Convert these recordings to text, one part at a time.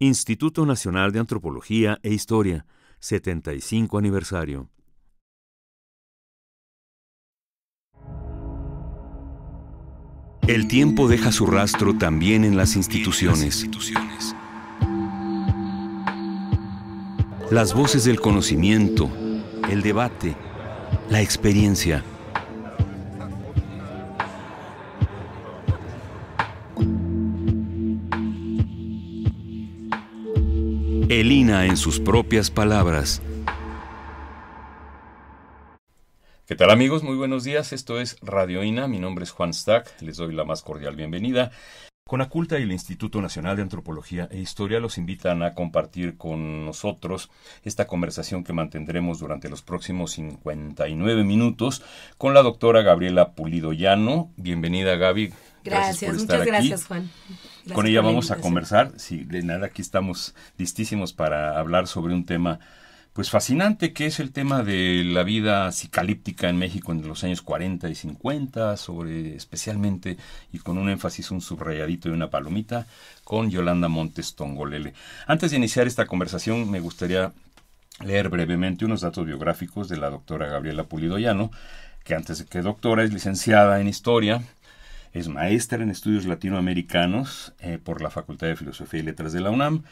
Instituto Nacional de Antropología e Historia, 75 aniversario. El tiempo deja su rastro también en las instituciones. Las voces del conocimiento, el debate, la experiencia Elina en sus propias palabras. ¿Qué tal amigos? Muy buenos días. Esto es Radio INA. Mi nombre es Juan Stack. Les doy la más cordial bienvenida. Con Aculta y el Instituto Nacional de Antropología e Historia los invitan a compartir con nosotros esta conversación que mantendremos durante los próximos 59 minutos con la doctora Gabriela Pulido Llano. Bienvenida Gaby, Gracias, muchas gracias, Juan. Con ella vamos a conversar. Si de nada, aquí estamos listísimos para hablar sobre un tema pues fascinante que es el tema de la vida psicalíptica en México en los años 40 y 50, sobre especialmente y con un énfasis un subrayadito y una palomita con Yolanda Montes Tongolele. Antes de iniciar esta conversación me gustaría leer brevemente unos datos biográficos de la doctora Gabriela Pulidoyano, que antes de que doctora es licenciada en historia, es maestra en estudios latinoamericanos eh, por la Facultad de Filosofía y Letras de la UNAM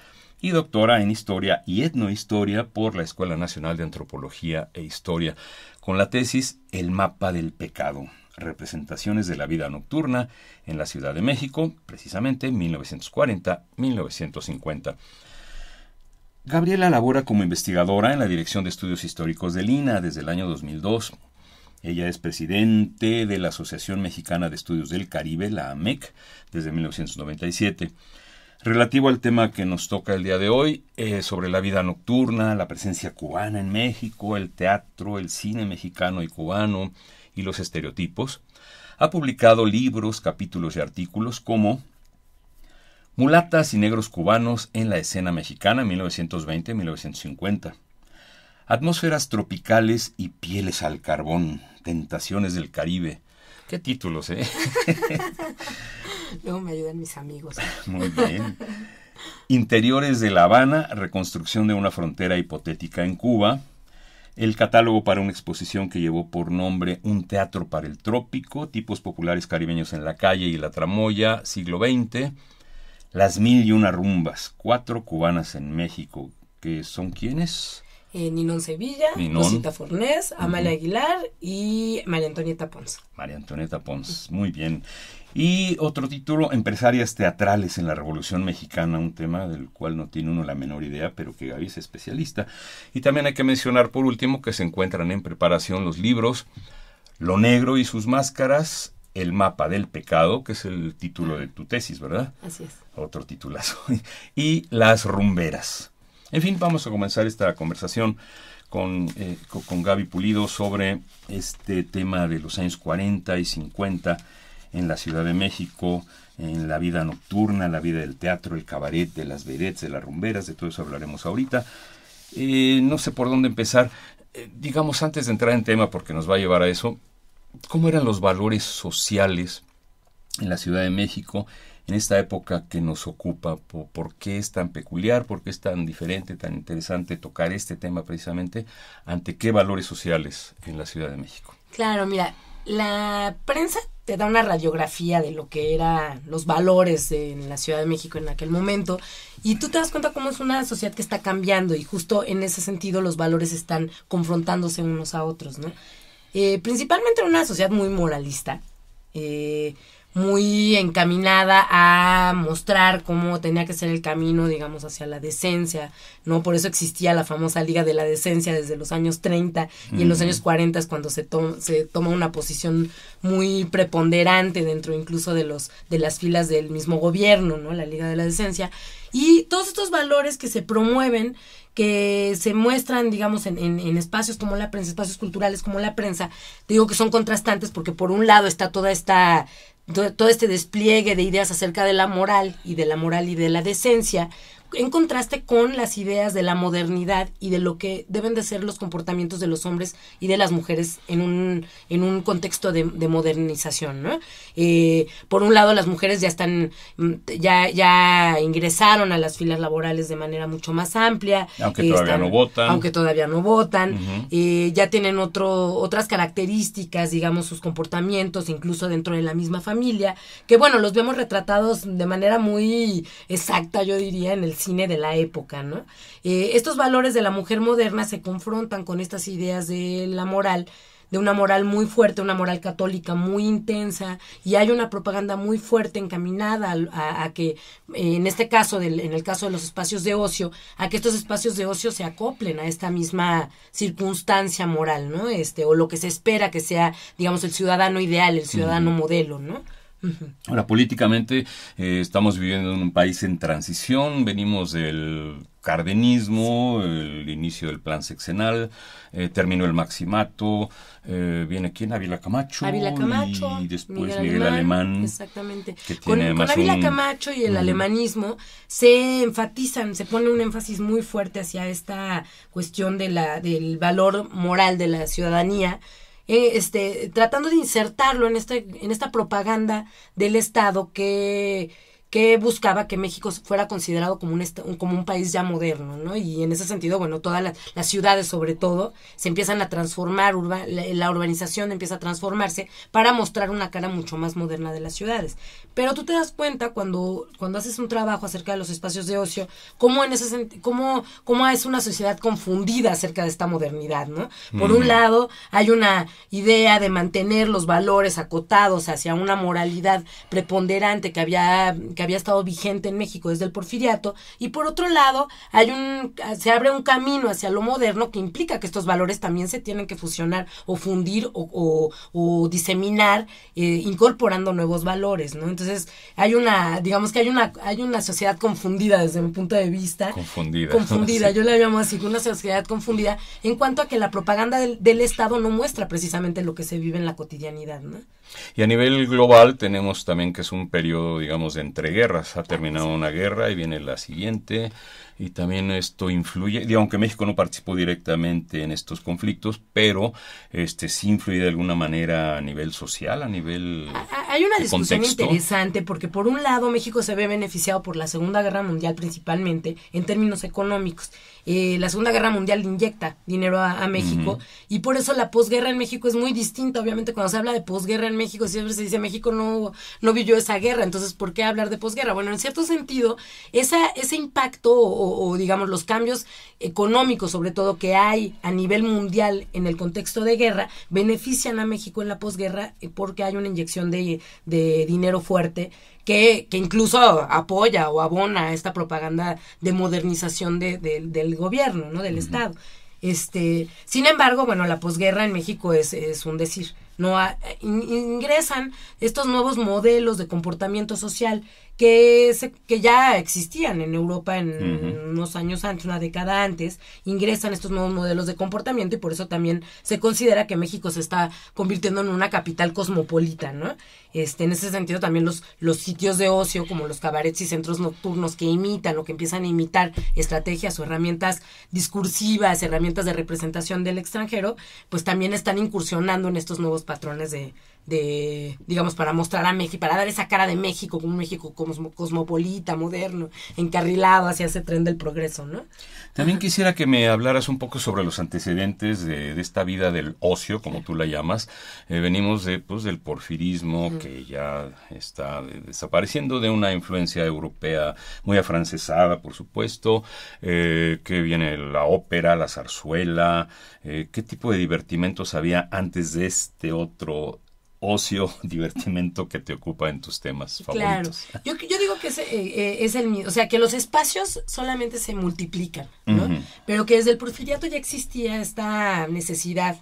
y doctora en Historia y Etnohistoria por la Escuela Nacional de Antropología e Historia, con la tesis El mapa del pecado, representaciones de la vida nocturna en la Ciudad de México, precisamente 1940-1950. Gabriela labora como investigadora en la Dirección de Estudios Históricos del INA desde el año 2002 ella es presidente de la Asociación Mexicana de Estudios del Caribe, la AMEC, desde 1997. Relativo al tema que nos toca el día de hoy, eh, sobre la vida nocturna, la presencia cubana en México, el teatro, el cine mexicano y cubano y los estereotipos, ha publicado libros, capítulos y artículos como Mulatas y negros cubanos en la escena mexicana 1920-1950. Atmósferas tropicales y pieles al carbón, tentaciones del Caribe. Qué títulos, ¿eh? Luego me ayudan mis amigos. Muy bien. Interiores de La Habana, reconstrucción de una frontera hipotética en Cuba. El catálogo para una exposición que llevó por nombre Un teatro para el trópico, tipos populares caribeños en la calle y la tramoya, siglo XX. Las mil y una rumbas, cuatro cubanas en México, que son quienes? Eh, Ninón Sevilla, Rosita Fornés, Amalia Aguilar y María Antonieta Pons. María Antonieta Pons, muy bien. Y otro título, Empresarias Teatrales en la Revolución Mexicana, un tema del cual no tiene uno la menor idea, pero que Gaby es especialista. Y también hay que mencionar, por último, que se encuentran en preparación los libros Lo Negro y sus Máscaras, el mapa del pecado, que es el título de tu tesis, ¿verdad? Así es. Otro titulazo. Y Las rumberas. En fin, vamos a comenzar esta conversación con, eh, con Gaby Pulido sobre este tema de los años 40 y 50 en la Ciudad de México, en la vida nocturna, la vida del teatro, el cabaret, de las vedettes, de las rumberas, de todo eso hablaremos ahorita. Eh, no sé por dónde empezar. Eh, digamos, antes de entrar en tema, porque nos va a llevar a eso, ¿cómo eran los valores sociales en la Ciudad de México? en esta época que nos ocupa, por, qué es tan peculiar, por qué es tan diferente, tan interesante tocar este tema precisamente, ante qué valores sociales en la Ciudad de México. Claro, mira, la prensa te da una radiografía de lo que eran los valores en la Ciudad de México en aquel momento y tú te das cuenta cómo es una sociedad que está cambiando y justo en ese sentido los valores están confrontándose unos a otros, ¿no? Eh, principalmente una sociedad muy moralista. Eh, muy encaminada a mostrar cómo tenía que ser el camino, digamos, hacia la decencia, ¿no? Por eso existía la famosa Liga de la Decencia desde los años 30 y en los años 40 es cuando se, se toma una posición muy preponderante dentro incluso de, los, de las filas del mismo gobierno, ¿no? La Liga de la Decencia. Y todos estos valores que se promueven que se muestran, digamos, en, en, espacios como la prensa, espacios culturales como la prensa, digo que son contrastantes porque por un lado está toda esta, todo este despliegue de ideas acerca de la moral y de la moral y de la decencia, en contraste con las ideas de la modernidad y de lo que deben de ser los comportamientos de los hombres y de las mujeres en un, en un contexto de, modernización, eh, por un lado, las mujeres ya están, mm, ya, ya ingresaron a las filas laborales de manera mucho más amplia. Aunque todavía no votan. Aunque todavía no votan. Eh, ya tienen otro, otras características, digamos, sus comportamientos, incluso dentro de la misma familia, que bueno, los vemos retratados de manera muy exacta, yo diría, en el cine de la época, ¿no? Eh, estos valores de la mujer moderna se confrontan con estas ideas de la moral, de una moral muy fuerte, una moral católica muy intensa, y hay una propaganda muy fuerte encaminada a, que, eh, en este caso, en el caso de los espacios de ocio, a que estos espacios de ocio se acoplen a esta misma circunstancia moral, ¿no? Este, o lo que se espera que sea, digamos, el ciudadano ideal, el ciudadano modelo, ¿no? Ahora, políticamente eh, estamos viviendo en un país en transición, venimos del cardenismo, el inicio del plan sexenal, eh, terminó el maximato, eh, viene quién, Ávila Camacho, Ávila Camacho y después Miguel, Alemán, Exactamente. con, Ávila Camacho y el alemanismo se enfatizan, se pone un énfasis muy fuerte hacia esta cuestión de la, del valor moral de la ciudadanía eh, este, tratando de insertarlo en, este, en esta propaganda del Estado que que buscaba que México fuera considerado como un, como un país ya moderno, ¿no? Y en ese sentido, bueno, todas las, ciudades sobre todo se empiezan a transformar, la, urbanización empieza a transformarse para mostrar una cara mucho más moderna de las ciudades. Pero tú te das cuenta cuando, cuando haces un trabajo acerca de los espacios de ocio, cómo, en ese cómo, cómo es una sociedad confundida acerca de esta modernidad, ¿no? Por un lado, hay una idea de mantener los valores acotados hacia una moralidad preponderante que había que había estado vigente en México desde el porfiriato, y por otro lado, hay un, se abre un camino hacia lo moderno que implica que estos valores también se tienen que fusionar o fundir o, o, diseminar, eh, incorporando nuevos valores, ¿no? Entonces, hay una, digamos que hay una, hay una sociedad confundida desde mi punto de vista. Confundida. Confundida, yo la llamo así, una sociedad confundida en cuanto a que la propaganda del, del Estado no muestra precisamente lo que se vive en la cotidianidad, ¿no? Y a nivel global tenemos también que es un periodo, digamos, de entreguerras. Ha terminado una guerra y viene la siguiente y también esto influye, aunque México no participó directamente en estos conflictos, pero este sí influye de alguna manera a nivel social, a nivel Hay una discusión interesante porque por un lado México se ve beneficiado por la Segunda Guerra Mundial principalmente en términos económicos. Eh, la Segunda Guerra Mundial inyecta dinero a, México y por eso la posguerra en México es muy distinta. Obviamente cuando se habla de posguerra en México siempre se dice México no, no vivió esa guerra, entonces ¿por qué hablar de posguerra? Bueno, en cierto sentido, esa, ese impacto o o, digamos los cambios económicos sobre todo que hay a nivel mundial en el contexto de guerra benefician a México en la posguerra eh, porque hay una inyección de, de dinero fuerte que, incluso apoya o abona esta propaganda de modernización de, del gobierno, ¿no? del Estado. Este, sin embargo, bueno, la posguerra en México es, es un decir no eh, ingresan estos nuevos modelos de comportamiento social que, que ya existían en Europa en unos años antes, una década antes, ingresan estos nuevos modelos de comportamiento y por eso también se considera que México se está convirtiendo en una capital cosmopolita, ¿no? Este, en ese sentido también los, los sitios de ocio como los cabarets y centros nocturnos que imitan o que empiezan a imitar estrategias o herramientas discursivas, herramientas de representación del extranjero, pues también están incursionando en estos nuevos patrones de de, digamos, para mostrar a México, para dar esa cara de México como México cosmopolita, moderno, encarrilado hacia ese tren del progreso, ¿no? También quisiera que me hablaras un poco sobre los antecedentes de, esta vida del ocio, como tú la llamas. Eh, venimos de, pues, del porfirismo, que ya está eh, desapareciendo, de una influencia europea muy afrancesada, por supuesto, eh, que viene la ópera, la zarzuela, eh, qué tipo de divertimentos había antes de este otro ocio, divertimento que te ocupa en tus temas favoritos. Claro, yo, yo digo que es, eh, eh, el o sea, que los espacios solamente se multiplican, ¿no? Pero que desde el porfiriato ya existía esta necesidad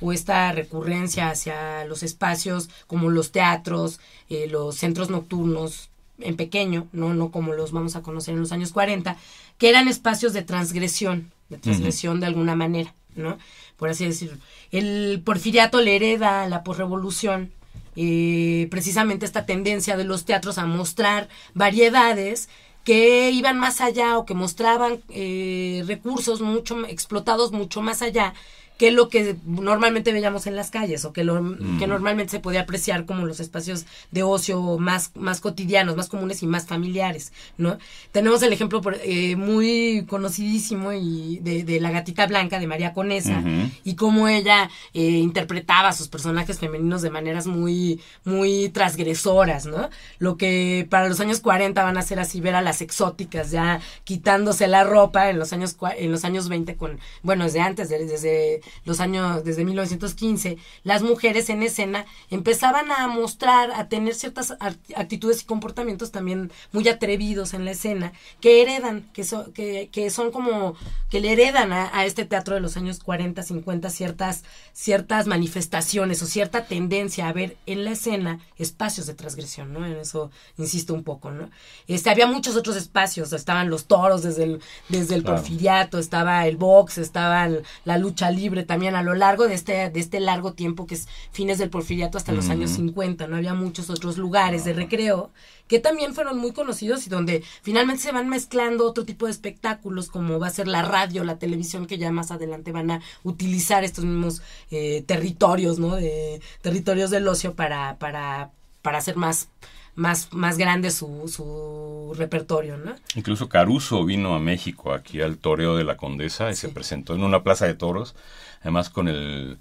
o esta recurrencia hacia los espacios como los teatros, eh, los centros nocturnos en pequeño, ¿no? no como los vamos a conocer en los años 40, que eran espacios de transgresión, de transgresión de alguna manera, ¿no? por así decir El porfiriato le hereda a la posrevolución eh, precisamente esta tendencia de los teatros a mostrar variedades que iban más allá o que mostraban eh, recursos mucho explotados mucho más allá que lo que normalmente veíamos en las calles o que, que normalmente se podía apreciar como los espacios de ocio más, más cotidianos, más comunes y más familiares, ¿no? Tenemos el ejemplo eh, muy conocidísimo y de, La Gatita Blanca de María Conesa y cómo ella eh, interpretaba a sus personajes femeninos de maneras muy, muy transgresoras, ¿no? Lo que para los años 40 van a ser así ver a las exóticas ya quitándose la ropa en los años, en los años 20 con, bueno, desde antes, desde los años, desde 1915, las mujeres en escena empezaban a mostrar, a tener ciertas actitudes y comportamientos también muy atrevidos en la escena, que heredan, que, que, son como, que le heredan a, este teatro de los años 40, 50 ciertas, ciertas manifestaciones o cierta tendencia a ver en la escena espacios de transgresión, ¿no? En eso insisto un poco, ¿no? Este, había muchos otros espacios, estaban los toros desde el, desde el porfiriato, estaba el box, estaba la lucha libre, también a lo largo de este, de este largo tiempo que es fines del porfiriato hasta los años 50, no había muchos otros lugares de recreo que también fueron muy conocidos y donde finalmente se van mezclando otro tipo de espectáculos como va a ser la radio, la televisión, que ya más adelante van a utilizar estos mismos eh, territorios, ¿no? De, territorios del ocio para, para, para hacer más más, más grande su, repertorio, ¿no? Incluso Caruso vino a México, aquí al Toreo de la Condesa, y se presentó en una plaza de toros además con el,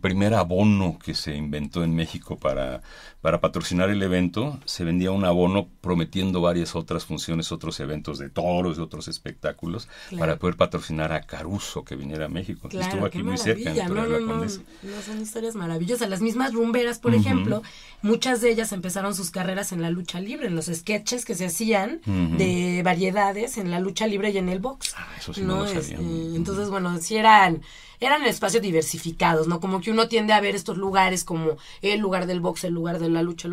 primer abono que se inventó en México para, para patrocinar el evento, se vendía un abono prometiendo varias otras funciones, otros eventos de toros, otros espectáculos, para poder patrocinar a Caruso que viniera a México. Estuvo aquí muy cerca. En no, no, son historias maravillosas. Las mismas rumberas, por ejemplo, muchas de ellas empezaron sus carreras en la lucha libre, en los sketches que se hacían de variedades en la lucha libre y en el box. Ah, eso sí no, lo este, entonces, bueno, si eran eran espacios diversificados, ¿no? Como que uno tiende a ver estos lugares como el lugar del box, el lugar de la lucha,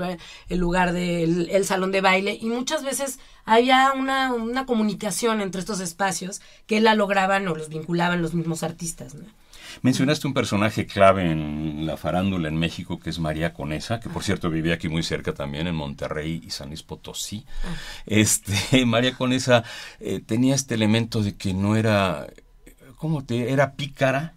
el lugar del salón de baile, y muchas veces había una, comunicación entre estos espacios que la lograban o los vinculaban los mismos artistas, ¿no? Mencionaste un personaje clave en la farándula en México, que es María Conesa, que por cierto vivía aquí muy cerca también, en Monterrey y San Luis Potosí. Ah. Este, María Conesa eh, tenía este elemento de que no era, ¿cómo te? Era pícara,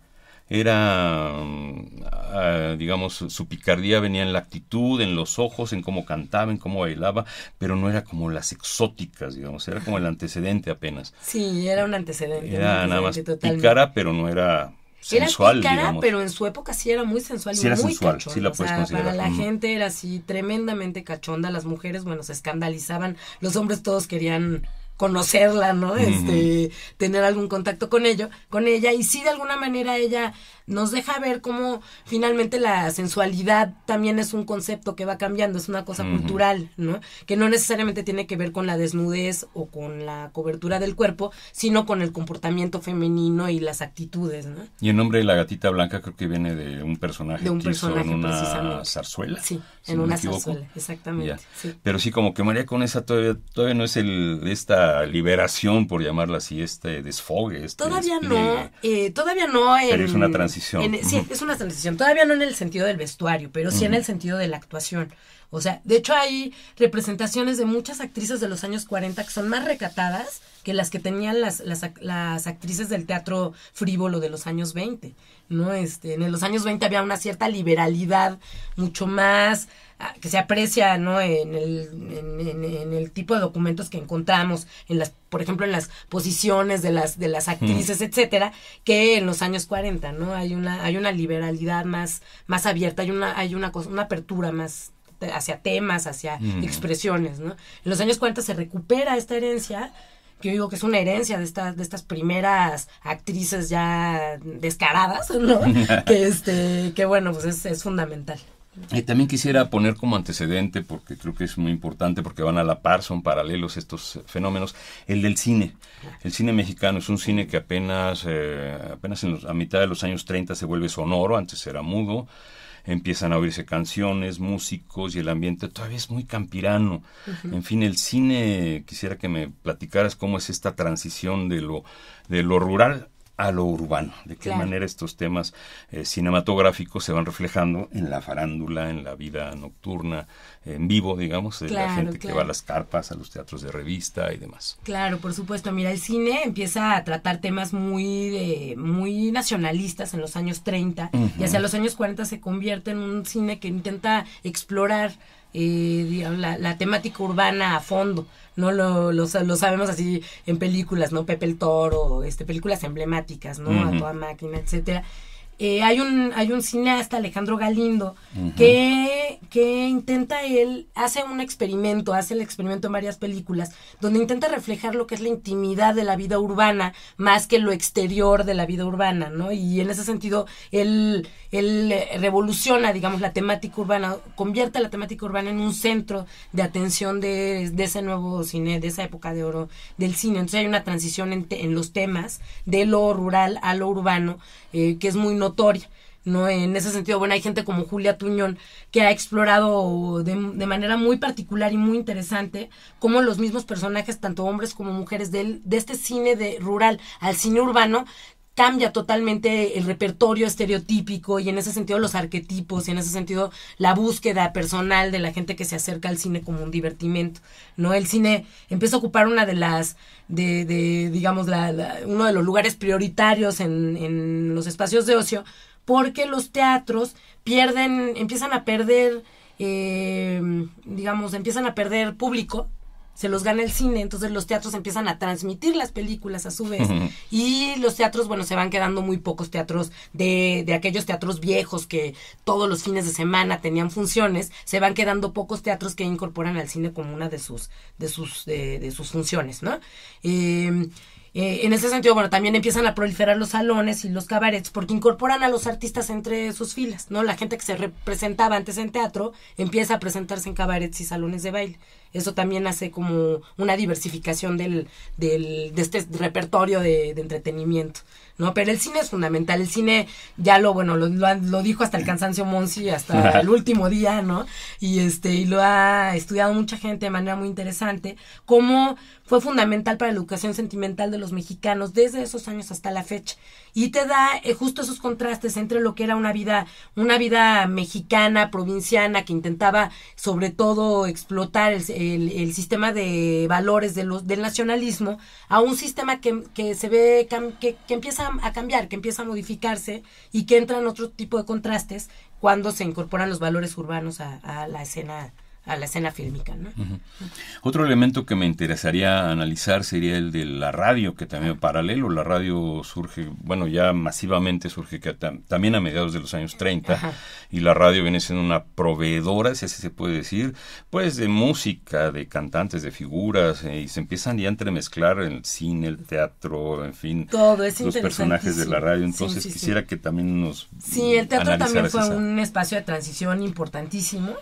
era, mm, ah, digamos, su picardía venía en la actitud, en los ojos, en cómo cantaba, en cómo bailaba, pero no era como las exóticas, digamos, era como el antecedente apenas. Sí, era un antecedente. Era nada más totalmente. pero no era sensual, era picara, pero en su época sí era muy sensual y muy sensual, Sí la puedes considerar. Para la gente era así tremendamente cachonda, las mujeres, bueno, se escandalizaban, los hombres todos querían conocerla, ¿no? Este, tener algún contacto con ello, con ella. Y sí, de alguna manera ella nos deja ver cómo finalmente la sensualidad también es un concepto que va cambiando, es una cosa cultural, ¿no? Que no necesariamente tiene que ver con la desnudez o con la cobertura del cuerpo, sino con el comportamiento femenino y las actitudes, ¿no? Y el nombre de la gatita blanca creo que viene de un personaje, de un personaje hizo en una zarzuela. Sí, en una zarzuela, exactamente. Pero sí, como que María esa todavía, todavía no es el, esta liberación, por llamarla así, este desfogue. Este todavía no, eh, todavía no. Pero es una transición sí, es una transición. Todavía no en el sentido del vestuario, pero sí en el sentido de la actuación. O sea, de hecho hay representaciones de muchas actrices de los años 40 que son más recatadas que las que tenían las, las, actrices del teatro frívolo de los años 20. ¿no? Este, en los años 20 había una cierta liberalidad mucho más que se aprecia ¿no? en, el, en, el tipo de documentos que encontramos, en las, por ejemplo, en las posiciones de las, de las actrices, etcétera, que en los años 40, ¿no? Hay una, hay una liberalidad más, más abierta, hay una, hay una una apertura más hacia temas, hacia expresiones, ¿no? En los años 40 se recupera esta herencia, que yo digo que es una herencia de estas, de estas primeras actrices ya descaradas, ¿no? que este, que bueno, pues es, es fundamental también quisiera poner como antecedente, porque creo que es muy importante, porque van a la par, son paralelos estos fenómenos, el del cine. El cine mexicano es un cine que apenas, eh, apenas a mitad de los años 30 se vuelve sonoro, antes era mudo empiezan a oírse canciones, músicos y el ambiente todavía es muy campirano. En fin, el cine, quisiera que me platicaras cómo es esta transición de lo, de lo rural a lo urbano, de qué manera estos temas eh, cinematográficos se van reflejando en la farándula, en la vida nocturna, en vivo, digamos, de la gente que va a las carpas, a los teatros de revista y demás. Claro, por supuesto. Mira, el cine empieza a tratar temas muy, muy nacionalistas en los años 30 y hacia los años 40 se convierte en un cine que intenta explorar eh, la, temática urbana a fondo, ¿no? Lo, lo, sabemos así en películas, ¿no? Pepe el Toro, este, películas emblemáticas, ¿no? A toda máquina, etcétera. Eh, hay, un, hay un cineasta, Alejandro Galindo, que, que intenta él, hace un experimento, hace el experimento en varias películas, donde intenta reflejar lo que es la intimidad de la vida urbana más que lo exterior de la vida urbana, ¿no? Y en ese sentido, él, él revoluciona, digamos, la temática urbana, convierte la temática urbana en un centro de atención de, ese nuevo cine, de esa época de oro del cine. Entonces hay una transición en, en los temas de lo rural a lo urbano, eh, que es muy notable ¿no? En ese sentido, bueno, hay gente como Julia Tuñón que ha explorado de, manera muy particular y muy interesante cómo los mismos personajes, tanto hombres como mujeres, de, de este cine de rural al cine urbano, cambia totalmente el repertorio estereotípico y en ese sentido los arquetipos y en ese sentido la búsqueda personal de la gente que se acerca al cine como un divertimento, ¿no? El cine empieza a ocupar una de las, de, digamos, la, uno de los lugares prioritarios en, en los espacios de ocio porque los teatros pierden, empiezan a perder, eh, digamos, empiezan a perder público se los gana el cine, entonces los teatros empiezan a transmitir las películas a su vez. Y los teatros, bueno, se van quedando muy pocos teatros de, de aquellos teatros viejos que todos los fines de semana tenían funciones, se van quedando pocos teatros que incorporan al cine como una de sus, de sus, de, de sus funciones, ¿no? Em, eh, en ese sentido, bueno, también empiezan a proliferar los salones y los cabarets porque incorporan a los artistas entre sus filas, ¿no? La gente que se representaba antes en teatro empieza a presentarse en cabarets y salones de baile. Eso también hace como una diversificación del, del de este repertorio de, de entretenimiento. ¿no? Pero el cine es fundamental, el cine ya lo, bueno, lo, dijo hasta el cansancio Monsi, hasta el último día, ¿no? Y este, y lo ha estudiado mucha gente de manera muy interesante, cómo fue fundamental para la educación sentimental de los mexicanos desde esos años hasta la fecha. Y te da eh, justo esos contrastes entre lo que era una vida, una vida mexicana, provinciana, que intentaba sobre todo explotar el, sistema de valores de los, del nacionalismo, a un sistema que, se ve, que empieza a a cambiar, que empieza a modificarse y que entran otro tipo de contrastes cuando se incorporan los valores urbanos a la escena a la escena fílmica. Otro elemento que me interesaría analizar sería el de la radio, que también paralelo, la radio surge, bueno, ya masivamente surge que también a mediados de los años 30, y la radio viene siendo una proveedora, si así se puede decir, pues de música, de cantantes, de figuras, eh, y se empiezan ya a entremezclar el cine, el teatro, en fin, los personajes de la radio, entonces quisiera que también nos... Sí, el teatro también fue un espacio de transición importantísimo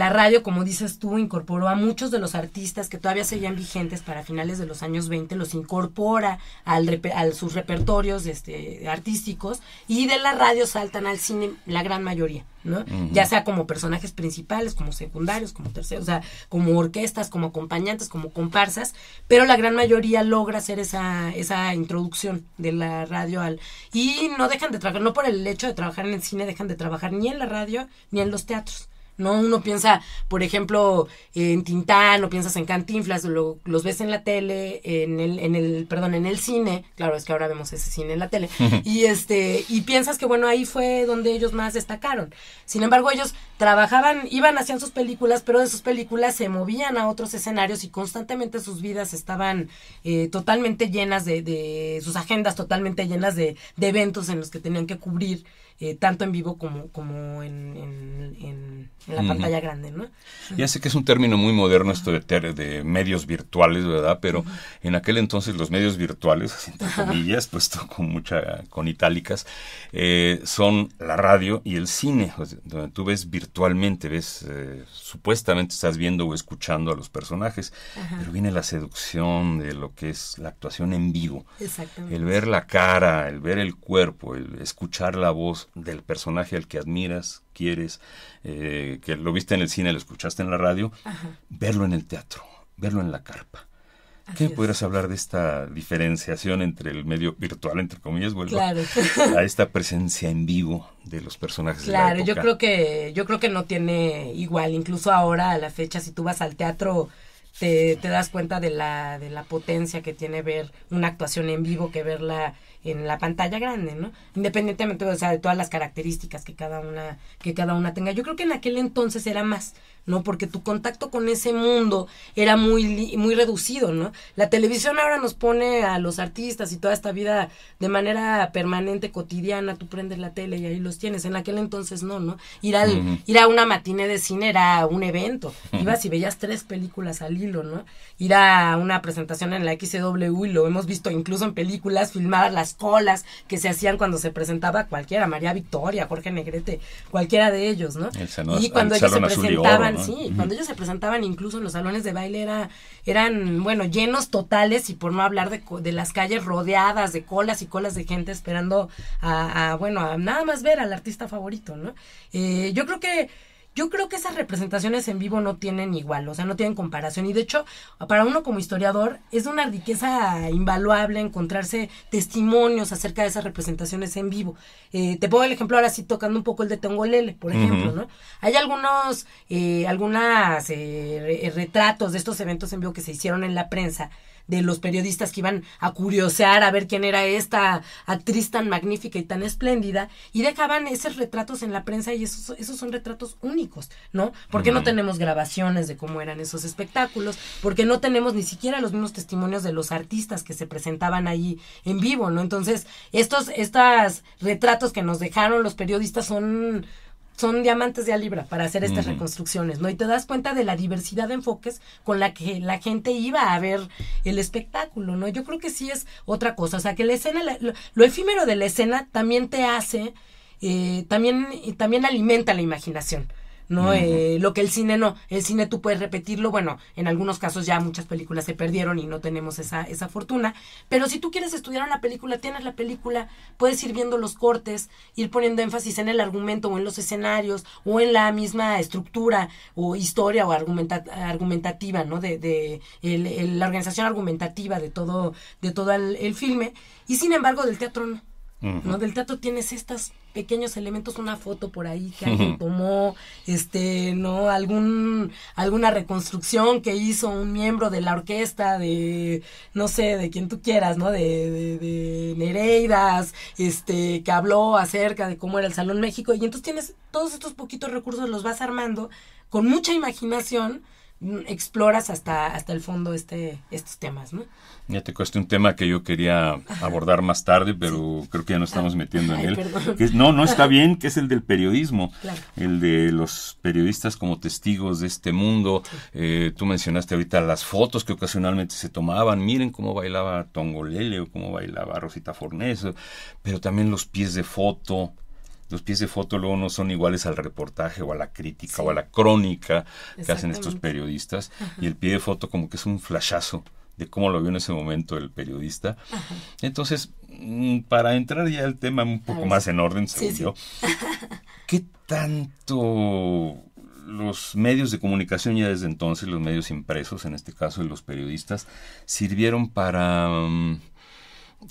la radio, como dices tú, incorporó a muchos de los artistas que todavía serían vigentes para finales de los años 20, los incorpora al a sus repertorios este, artísticos y de la radio saltan al cine la gran mayoría, ¿no? Ya sea como personajes principales, como secundarios, como terceros, o sea, como orquestas, como acompañantes, como comparsas, pero la gran mayoría logra hacer esa, esa introducción de la radio al... Y no dejan de trabajar, no por el hecho de trabajar en el cine, dejan de trabajar ni en la radio ni en los teatros ¿no? Uno piensa, por ejemplo, en Tintán o piensas en Cantinflas, los ves en la tele, en el, en el, perdón, en el cine, claro, es que ahora vemos ese cine en la tele, y este, y piensas que bueno, ahí fue donde ellos más destacaron. Sin embargo, ellos trabajaban, iban, hacían sus películas, pero de sus películas se movían a otros escenarios y constantemente sus vidas estaban eh, totalmente llenas de, de, sus agendas totalmente llenas de, de eventos en los que tenían que cubrir eh, tanto en vivo como, como en, la pantalla grande, ¿no? Ya sé que es un término muy moderno esto de, medios virtuales, ¿verdad? Pero en aquel entonces los medios virtuales, entre comillas, puesto con mucha, con itálicas, eh, son la radio y el cine, donde tú ves virtualmente, ves, eh, supuestamente estás viendo o escuchando a los personajes, pero viene la seducción de lo que es la actuación en vivo. Exactamente. El ver la cara, el ver el cuerpo, el escuchar la voz, del personaje al que admiras, quieres, eh, que lo viste en el cine, lo escuchaste en la radio, verlo en el teatro, verlo en la carpa. ¿Qué podrías hablar de esta diferenciación entre el medio virtual, entre comillas, vuelvo a esta presencia en vivo de los personajes? Claro, yo creo que yo creo que no tiene igual, incluso ahora a la fecha, si tú vas al teatro te, te, das cuenta de la, de la potencia que tiene ver una actuación en vivo que verla en la pantalla grande, ¿no? Independientemente, o sea, de todas las características que cada una, que cada una tenga. Yo creo que en aquel entonces era más, ¿no? Porque tu contacto con ese mundo era muy, muy reducido, ¿no? La televisión ahora nos pone a los artistas y toda esta vida de manera permanente, cotidiana, tú prendes la tele y ahí los tienes. En aquel entonces no, ¿no? Ir, ir a una matiné de cine era un evento. Ibas y veías tres películas al hilo, ¿no? Ir a una presentación en la XW y lo hemos visto incluso en películas filmadas, las colas que se hacían cuando se presentaba cualquiera, María Victoria, Jorge Negrete, cualquiera de ellos, ¿no? y cuando ellos se presentaban sí, cuando ellos se presentaban incluso en los salones de baile era, eran, bueno, llenos totales y por no hablar de, de las calles rodeadas de colas y colas de gente esperando a, bueno, a nada más ver al artista favorito, ¿no? Eh, yo creo que yo creo que esas representaciones en vivo no tienen igual, o sea, no tienen comparación. Y de hecho, para uno como historiador, es una riqueza invaluable encontrarse testimonios acerca de esas representaciones en vivo. Eh, te pongo el ejemplo ahora sí tocando un poco el de Tongolele, por ejemplo, ¿no? Hay algunos, eh, algunas eh, eh, retratos de estos eventos en vivo que se hicieron en la prensa de los periodistas que iban a curiosear a ver quién era esta actriz tan magnífica y tan espléndida, y dejaban esos retratos en la prensa y esos, esos son retratos únicos, ¿no? Porque no tenemos grabaciones de cómo eran esos espectáculos, porque no tenemos ni siquiera los mismos testimonios de los artistas que se presentaban ahí en vivo, ¿no? Entonces, estos, estos retratos que nos dejaron los periodistas son son diamantes de a para hacer estas reconstrucciones, ¿no? Y te das cuenta de la diversidad de enfoques con la que la gente iba a ver el espectáculo, ¿no? Yo creo que sí es otra cosa, o sea, que la escena, lo, efímero de la escena también te hace, eh, también, también alimenta la imaginación. ¿no? Eh, lo que el cine no, el cine tú puedes repetirlo, bueno, en algunos casos ya muchas películas se perdieron y no tenemos esa, esa fortuna, pero si tú quieres estudiar una película, tienes la película, puedes ir viendo los cortes, ir poniendo énfasis en el argumento o en los escenarios o en la misma estructura o historia o argumenta argumentativa, ¿no? De, de el, la organización argumentativa de todo, de todo el, el filme, y sin embargo del teatro no. ¿no? Del teatro tienes estos pequeños elementos, una foto por ahí que alguien tomó, este, ¿no? Algún, alguna reconstrucción que hizo un miembro de la orquesta, de, no sé, de quien tú quieras, ¿no? De, de, de Nereidas, este, que habló acerca de cómo era el Salón México. Y entonces tienes todos estos poquitos recursos, los vas armando con mucha imaginación, exploras hasta, hasta el fondo este, estos temas, ¿no? Ya te cueste un tema que yo quería abordar más tarde, pero creo que ya no estamos metiendo en él. Que no, no está bien, que es el del periodismo, el de los periodistas como testigos de este mundo. Eh, tú mencionaste ahorita las fotos que ocasionalmente se tomaban, miren cómo bailaba Tongolele o cómo bailaba Rosita Fornés, pero también los pies de foto, los pies de foto luego no son iguales al reportaje o a la crítica o a la crónica que hacen estos periodistas. Y el pie de foto como que es un flashazo de cómo lo vio en ese momento el periodista. Entonces, mm, para entrar ya al tema un poco más en orden, según yo, ¿qué tanto los medios de comunicación ya desde entonces, los medios impresos en este caso y los periodistas, sirvieron para mm,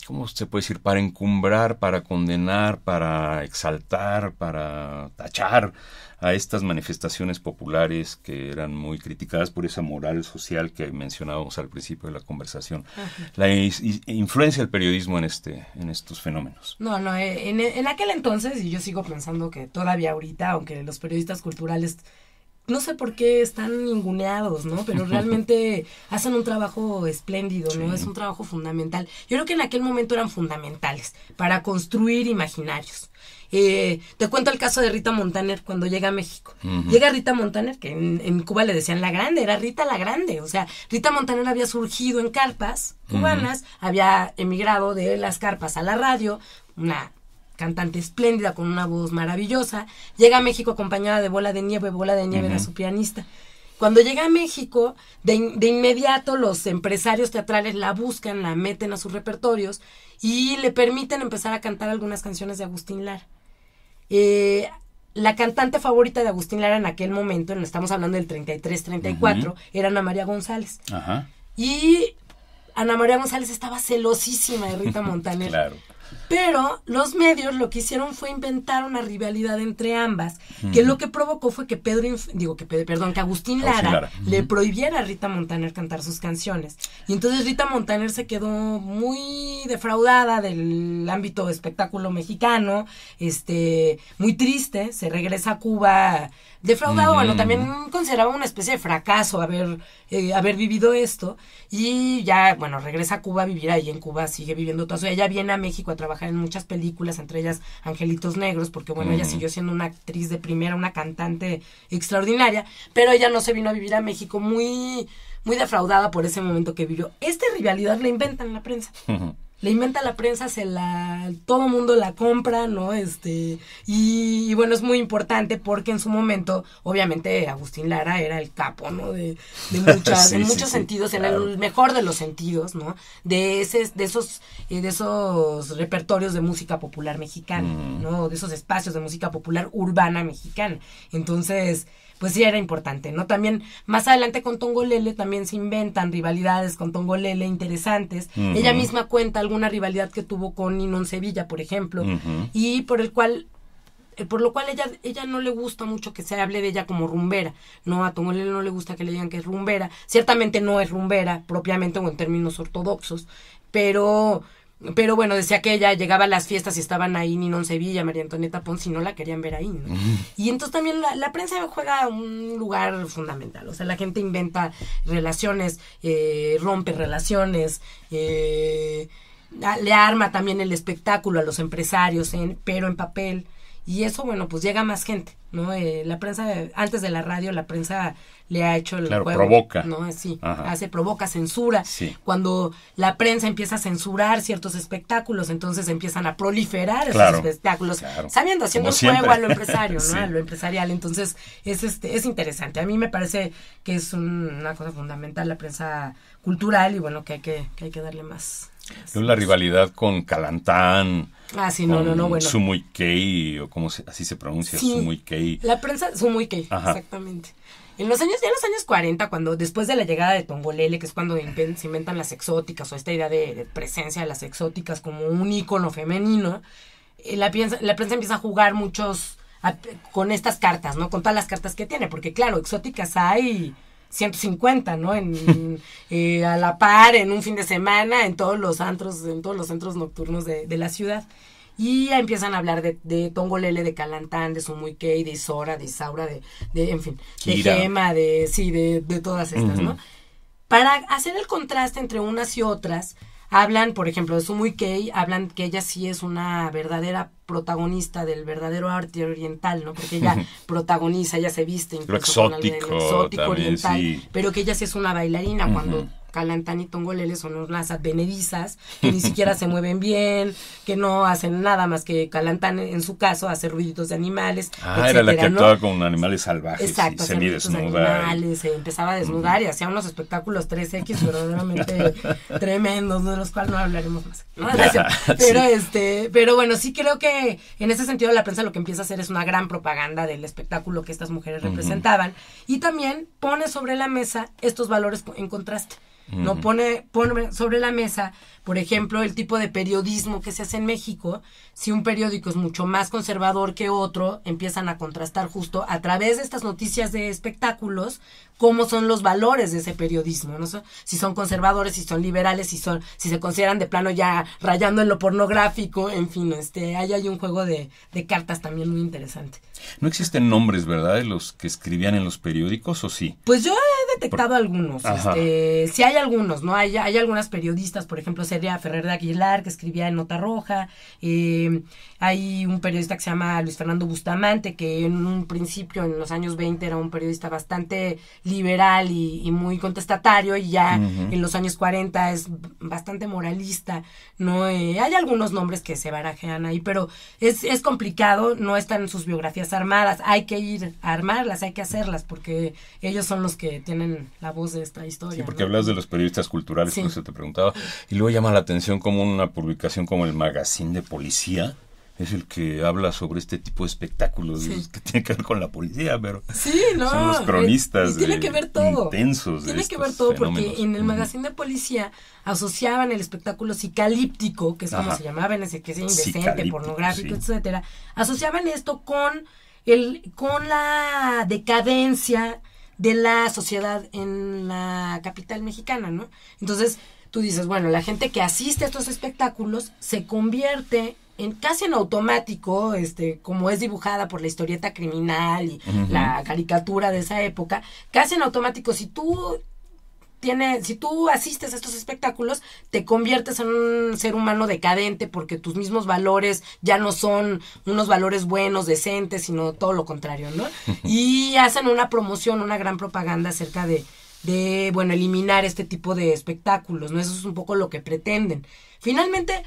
¿cómo se puede decir? Para encumbrar, para condenar, para exaltar, para tachar a estas manifestaciones populares que eran muy criticadas por esa moral social que mencionábamos al principio de la conversación. La influencia del periodismo en, este, en estos fenómenos. No, no, eh, en aquel entonces, y yo sigo pensando que todavía ahorita, aunque los periodistas culturales no sé por qué están ninguneados, ¿no? Pero realmente hacen un trabajo espléndido, ¿no? Es un trabajo fundamental. Yo creo que en aquel momento eran fundamentales para construir imaginarios. Eh, te cuento el caso de Rita Montaner cuando llega a México. Llega Rita Montaner, que en, Cuba le decían la grande, era Rita la grande. O sea, Rita Montaner había surgido en carpas cubanas, había emigrado de las carpas a la radio, una cantante espléndida con una voz maravillosa, llega a México acompañada de Bola de Nieve, Bola de Nieve era su pianista. Cuando llega a México, de, de, inmediato los empresarios teatrales la buscan, la meten a sus repertorios y le permiten empezar a cantar algunas canciones de Agustín Lara. Eh, la cantante favorita de Agustín Lara en aquel momento, estamos hablando del 33-34, era Ana María González. Y Ana María González estaba celosísima de Rita Montaner. claro. Pero los medios lo que hicieron fue inventar una rivalidad entre ambas, que lo que provocó fue que Pedro, digo que perdón, que Agustín Lara, le prohibiera a Rita Montaner cantar sus canciones. Y entonces Rita Montaner se quedó muy defraudada del ámbito espectáculo mexicano, este, muy triste, se regresa a Cuba defraudado, bueno, también consideraba una especie de fracaso haber, eh, haber vivido esto y ya, bueno, regresa a Cuba a vivir ahí en Cuba, sigue viviendo todo eso, ella viene a México a trabajar en muchas películas, entre ellas Angelitos Negros, porque bueno, ella siguió siendo una actriz de primera, una cantante extraordinaria, pero ella no se vino a vivir a México muy, muy defraudada por ese momento que vivió. Esta rivalidad la inventan en la prensa la inventa la prensa, se la, todo mundo la compra, ¿no? Este, y, bueno, es muy importante porque en su momento, obviamente, Agustín Lara era el capo, ¿no? De, de muchos sentidos, era el mejor de los sentidos, ¿no? De, ese, de, esos, eh, de esos repertorios de música popular mexicana, mm. ¿no? De esos espacios de música popular urbana mexicana. Entonces, pues sí era importante, ¿no? También más adelante con Tongolele también se inventan rivalidades con Tongolele interesantes. Ella misma cuenta alguna rivalidad que tuvo con Ninon Sevilla, por ejemplo, y por el cual eh, por lo cual ella, ella no le gusta mucho que se hable de ella como rumbera, ¿no? A Tongolele no le gusta que le digan que es rumbera, ciertamente no es rumbera propiamente o en términos ortodoxos, pero pero bueno, decía que ella llegaba a las fiestas y estaban ahí en Sevilla, María Antonieta Ponce y no la querían ver ahí. Y entonces también la, prensa juega un lugar fundamental. O sea, la gente inventa relaciones, eh, rompe relaciones, eh, le arma también el espectáculo a los empresarios, pero en papel. Y eso, bueno, pues llega más gente, ¿no? Eh, la prensa, antes de la radio, la prensa le ha hecho el juego, provoca. ¿no? Así, eh, hace, provoca, censura. Cuando la prensa empieza a censurar ciertos espectáculos, entonces empiezan a proliferar esos espectáculos, claro. sabiendo, haciendo juego a lo empresario, ¿no? A lo empresarial. Entonces, es, este, es interesante. A mí me parece que es una cosa fundamental la prensa cultural y, bueno, que hay que, hay que darle más. más la rivalidad con Calantán, Ah, sí, no, no, no, bueno. o como así se pronuncia, sí, La prensa Sumuikei, exactamente. En los años, ya en los años 40, cuando después de la llegada de Tombolele, que es cuando se inventan las exóticas o esta idea de, presencia de las exóticas como un ícono femenino, eh, la, la prensa empieza a jugar muchos con estas cartas, ¿no? Con todas las cartas que tiene, porque claro, exóticas hay 150, ¿no? En, eh, a la par, en un fin de semana, en todos los antros, en todos los centros nocturnos de, de la ciudad. Y empiezan a hablar de, de Tongolele, de Calantán, de Sumuikei, de Isora, de Isaura, de, de en fin, de Gema, de, sí, de, todas estas, ¿no? Para hacer el contraste entre unas y otras, Hablan, por ejemplo, de muy Kay, hablan que ella sí es una verdadera protagonista del verdadero arte oriental, ¿no? Porque ella protagoniza, ella se viste incluso exótico, oriental, pero que ella sí es una bailarina cuando Calantán y Tongoleles son unas advenedizas que ni siquiera se mueven bien, que no hacen nada más que Calantán, en su caso, hace ruiditos de animales. Ah, era la que actuaba con animales salvajes. Exacto, se empezaba a desnudar y hacía unos espectáculos 3X verdaderamente tremendos, de los cuales no hablaremos más. pero, este, pero bueno, sí creo que en ese sentido la prensa lo que empieza a hacer es una gran propaganda del espectáculo que estas mujeres representaban y también pone sobre la mesa estos valores en contraste. No pone, sobre la mesa, por ejemplo, el tipo de periodismo que se hace en México. Si un periódico es mucho más conservador que otro, empiezan a contrastar justo a través de estas noticias de espectáculos cómo son los valores de ese periodismo, ¿no? Si son conservadores, si son liberales, si son, si se consideran de plano ya rayando en lo pornográfico, en fin, este, ahí hay un juego de, de cartas también muy interesante. No existen nombres, ¿verdad? De los que escribían en los periódicos, ¿o sí? Pues yo he detectado algunos. Este, hay algunos, ¿no? Hay, hay algunas periodistas, por ejemplo, sería Ferrer de Aguilar, que escribía en Nota Roja. Em, hay un periodista que se llama Luis Fernando Bustamante, que en un principio, en los años 20, era un periodista bastante liberal y, muy contestatario, y ya en los años 40 es bastante moralista, ¿no? Eh, hay algunos nombres que se barajean ahí, pero es, es complicado, no están en sus biografías Armadas, hay que ir a armarlas, hay que hacerlas, porque ellos son los que tienen la voz de esta historia. porque hablas de los periodistas culturales, por eso te preguntaba, y luego llama la atención como una publicación como el Magazine de Policía, es el que habla sobre este tipo de espectáculos que tiene que ver con la policía, pero sí, no, son los cronistas. tiene que ver todo. tiene que ver todo porque en el magazine de policía asociaban el espectáculo psicalíptico, que es como se llamaba en ese que es indecente, pornográfico, etc. etcétera. Asociaban esto con el con la decadencia de la sociedad en la capital mexicana, ¿no? Entonces, tú dices, bueno, la gente que asiste a estos espectáculos se convierte casi en automático, este, como es dibujada por la historieta criminal y la caricatura de esa época, casi en automático, si tú tiene, si tú asistes a estos espectáculos, te conviertes en un ser humano decadente porque tus mismos valores ya no son unos valores buenos, decentes, sino todo lo contrario, ¿no? Y hacen una promoción, una gran propaganda acerca de, de bueno, eliminar este tipo de espectáculos, ¿no? Eso es un poco lo que pretenden. Finalmente,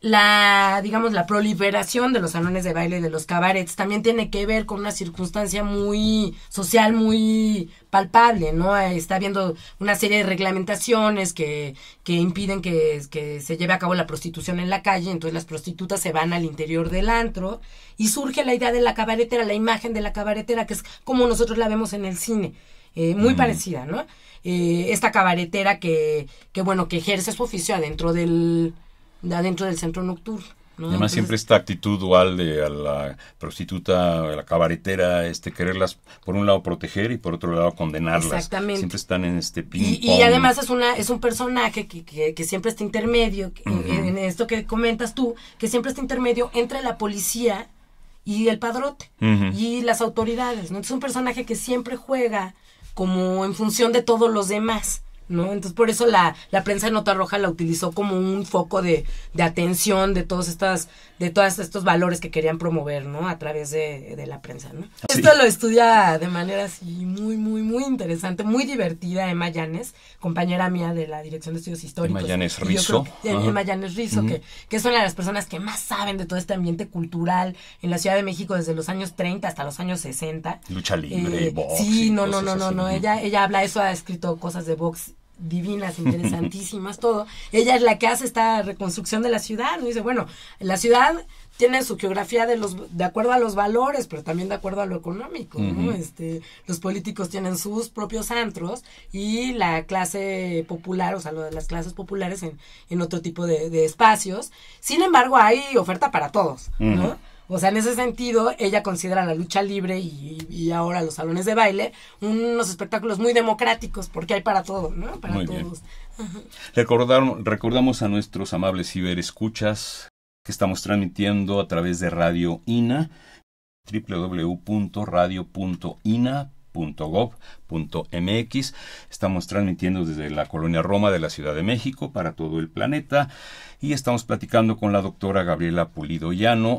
la, digamos, la proliferación de los salones de baile de los cabarets también tiene que ver con una circunstancia muy social, muy palpable, ¿no? Está habiendo una serie de reglamentaciones que, que impiden que, que se lleve a cabo la prostitución en la calle, entonces las prostitutas se van al interior del antro y surge la idea de la cabaretera, la imagen de la cabaretera, que es como nosotros la vemos en el cine, eh, muy parecida, ¿no? Eh, esta cabaretera que, que, bueno, que ejerce su oficio adentro del adentro del centro nocturno. Además siempre esta actitud dual de a la prostituta, la cabaretera, este quererlas por un lado proteger y por otro lado condenarlas. Exactamente. Siempre están en este ping y, además es una es un personaje que, siempre está intermedio, en esto que comentas tú, que siempre está intermedio entre la policía y el padrote y las autoridades. ¿no? Es un personaje que siempre juega como en función de todos los demás. ¿no? Entonces por eso la, prensa de Nota Roja la utilizó como un foco de, atención de todos estas, de estos valores que querían promover, ¿no? A través de, la prensa, Esto lo estudia de manera así muy, muy, muy interesante, muy divertida Emma Llanes, compañera mía de la Dirección de Estudios Históricos. Emma Llanes Rizo. Que, Emma Llanes Rizzo, que, que es las personas que más saben de todo este ambiente cultural en la Ciudad de México desde los años 30 hasta los años 60. Lucha libre, eh, Sí, no, no, no, no, no. Ella, ella habla eso, ha escrito cosas de box divinas, interesantísimas, todo. Ella es la que hace esta reconstrucción de la ciudad. ¿no? Dice, bueno, la ciudad tiene su geografía de los de acuerdo a los valores, pero también de acuerdo a lo económico, ¿no? Este, los políticos tienen sus propios antros y la clase popular, o sea, lo de las clases populares en, en otro tipo de, espacios. Sin embargo, hay oferta para todos, ¿no? O sea, en ese sentido, ella considera la lucha libre y, ahora los salones de baile unos espectáculos muy democráticos porque hay para todo, ¿no? Para todos. recordamos a nuestros amables ciberescuchas que estamos transmitiendo a través de Radio INA, www.radio.ina Estamos transmitiendo desde la colonia Roma de la Ciudad de México para todo el planeta y estamos platicando con la doctora Gabriela Pulido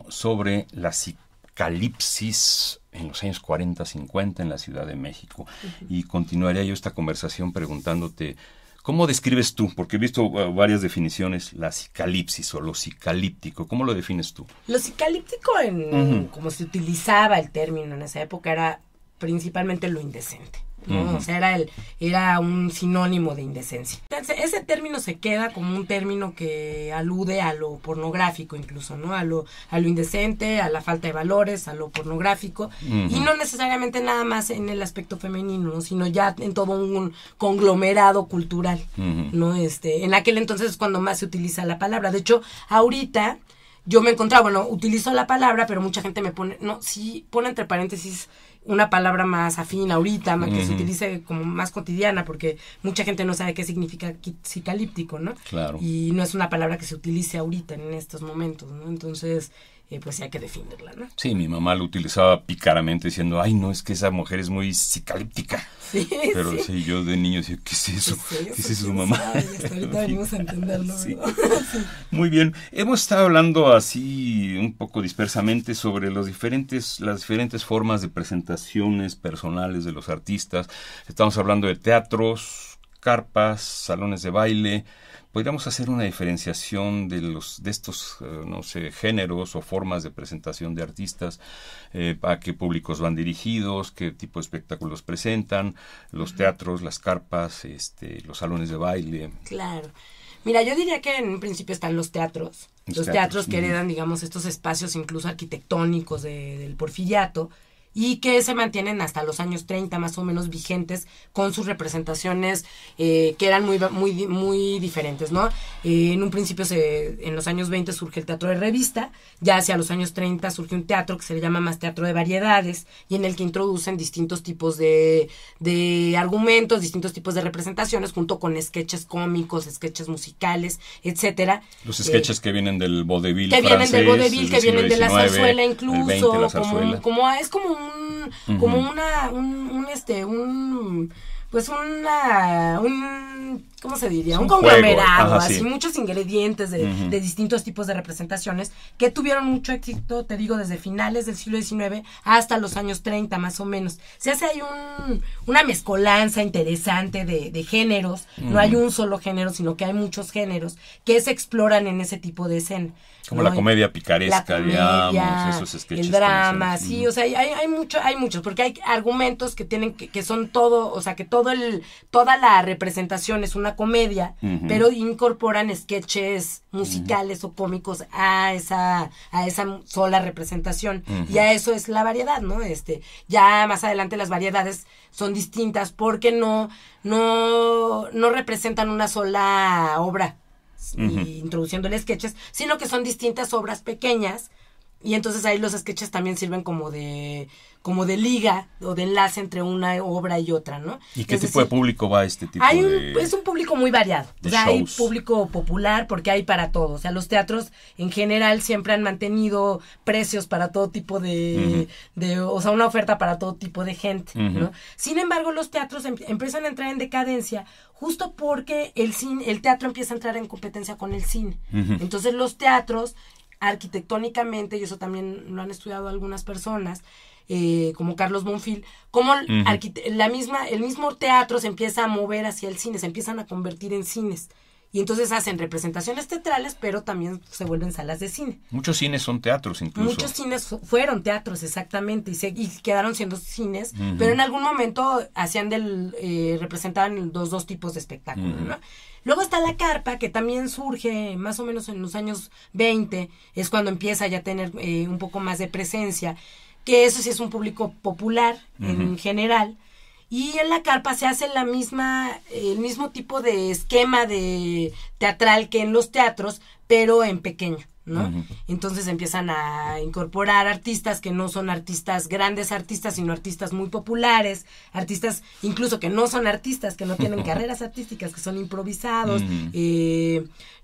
sobre la psicalipsis en los años 40, 50 en la Ciudad de México. Y continuaría yo esta conversación preguntándote, ¿cómo describes tú? Porque he visto eh, varias definiciones, la psicalipsis o lo psicalíptico. ¿Cómo lo defines tú? Lo psicalíptico, en, como se utilizaba el término en esa época, era principalmente lo indecente. O sea, era, el, era un sinónimo de indecencia. Entonces, ese término se queda como un término que alude a lo pornográfico incluso, ¿no? A lo, a lo indecente, a la falta de valores, a lo pornográfico, y no necesariamente nada más en el aspecto femenino, sino ya en todo un conglomerado cultural, ¿no? Este, en aquel entonces es cuando más se utiliza la palabra. De hecho, ahorita yo me encontraba, bueno, utilizo la palabra, pero mucha gente me pone, no, sí, pone entre paréntesis una palabra más afín ahorita, más, que se utilice como más cotidiana, porque mucha gente no sabe qué significa psicalíptico, ¿no? Claro. Y no es una palabra que se utilice ahorita, en estos momentos, ¿no? Entonces, eh, pues hay que definirla, ¿no? Sí, mi mamá lo utilizaba picaramente diciendo, ay, no, es que esa mujer es muy psicalíptica. Sí, Pero sí. yo de niño decía, ¿qué es eso? ¿Qué, es eso, mamá? ahorita vamos a entenderlo. muy bien, hemos estado hablando así un poco dispersamente sobre los diferentes, las diferentes formas de presentaciones personales de los artistas. Estamos hablando de teatros, carpas, salones de baile, podríamos hacer una diferenciación de los de estos eh, no sé géneros o formas de presentación de artistas eh, a qué públicos van dirigidos qué tipo de espectáculos presentan los teatros las carpas este los salones de baile claro Mira, yo diría que en principio están los teatros, los, teatros, que heredan, digamos, estos espacios incluso arquitectónicos del porfiriato, y que se mantienen hasta los años 30 más o menos vigentes con sus representaciones eh, que eran muy, muy, muy diferentes, ¿no? Eh, en un principio, se, en los años 20 surge el teatro de revista, ya hacia los años 30 surge un teatro que se le llama más teatro de variedades y en el que introducen distintos tipos de, de argumentos, distintos tipos de representaciones junto con sketches cómicos, sketches musicales, etcétera. Los sketches que vienen del vodevil Que vienen del vodevil, que vienen de la zarzuela incluso, Como, como, es como como una, un, este, un, pues una, un, ¿cómo se diría? un, conglomerado, así, muchos ingredientes de, de, distintos tipos de representaciones que tuvieron mucho éxito, te digo, desde finales del siglo XIX hasta los años 30 más o menos. Se hace ahí un, una mezcolanza interesante de, de géneros, no hay un solo género, sino que hay muchos géneros que se exploran en ese tipo de escena. Como la comedia picaresca, digamos, esos sketches. El drama, sí, o sea, hay, hay, hay muchos, porque hay argumentos que tienen, que, son todo, o sea, que todo el, toda la representación es una comedia, pero incorporan sketches musicales o cómicos a esa, a esa sola representación. Y a eso es la variedad, ¿no? Este, ya más adelante las variedades son distintas porque no, no, no representan una sola obra introduciéndole sketches, sino que son distintas obras pequeñas y entonces ahí los sketches también sirven como de como de liga o de enlace entre una obra y otra, ¿no? ¿Y qué tipo de público va este tipo hay Es un público muy variado. Ya hay público popular porque hay para todo. O sea, los teatros en general siempre han mantenido precios para todo tipo de... o sea, una oferta para todo tipo de gente, ¿no? Sin embargo, los teatros empiezan a entrar en decadencia justo porque el, cine, el teatro empieza a entrar en competencia con el cine. Entonces los teatros arquitectónicamente, y eso también lo han estudiado algunas personas, eh, como Carlos Bonfil, como la misma, el mismo teatro se empieza a mover hacia el cine, se empiezan a convertir en cines. Y entonces hacen representaciones teatrales, pero también se vuelven salas de cine. Muchos cines son teatros incluso. Muchos cines fueron teatros, exactamente, y, se, quedaron siendo cines, pero en algún momento hacían del, eh, representaban los dos tipos de espectáculos, ¿no? Luego está la carpa, que también surge más o menos en los años 20, es cuando empieza ya a tener eh, un poco más de presencia, que eso sí es un público popular en general. Y en la carpa se hace la misma, el mismo tipo de esquema de teatral que en los teatros, pero en pequeño. Entonces empiezan a incorporar artistas que no son artistas grandes artistas, sino artistas muy populares, artistas incluso que no son artistas, que no tienen carreras artísticas, que son improvisados,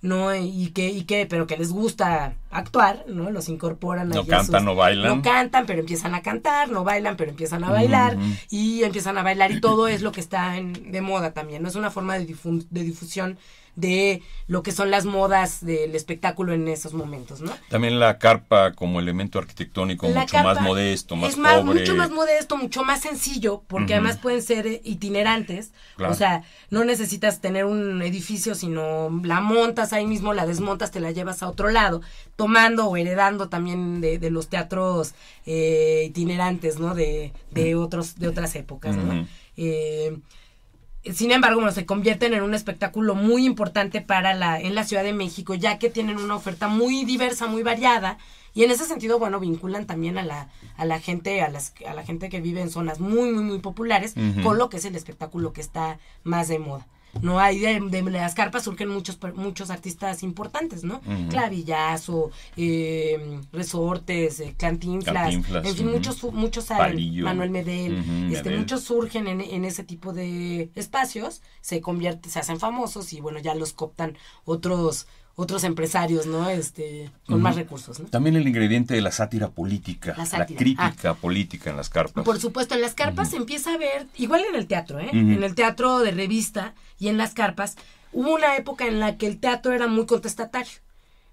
¿no? Y que, y que, pero que les gusta actuar, ¿no? Los incorporan. No cantan, no bailan. No cantan, pero empiezan a cantar, no bailan, pero empiezan a bailar y empiezan a bailar y todo es lo que está en, de moda también, ¿no? Es una forma de, difusión de lo que son las modas del espectáculo en esos momentos, ¿no? También la carpa como elemento arquitectónico mucho más modesto, más, mucho más modesto, mucho más sencillo, porque además pueden ser eh, itinerantes, o sea, no necesitas tener un edificio, sino la montas ahí mismo la desmontas, te la llevas a otro lado, tomando o heredando también de, los teatros eh, itinerantes, ¿no? De, de, otros, de otras épocas, eh, sin embargo, bueno, se convierten en un espectáculo muy importante para la, en la Ciudad de México, ya que tienen una oferta muy diversa, muy variada, y en ese sentido, bueno, vinculan también a la, a la gente, a, las, a la gente que vive en zonas muy, muy, muy populares, con lo que es el espectáculo que está más de moda no hay de, las carpas surgen muchos muchos artistas importantes, ¿no? Clavillazo, eh, Resortes, eh, Cantinflas, en fin, muchos muchos salen, Manuel este, Medel, muchos surgen en, ese tipo de espacios, se convierte se hacen famosos y bueno, ya los cooptan otros otros empresarios, ¿no? Este, con más recursos, También el ingrediente de la sátira política, la, crítica ah. política en las carpas. Por supuesto, en las carpas empieza a ver, igual en el teatro, ¿eh? En el teatro de revista y en las carpas, hubo una época en la que el teatro era muy contestatario.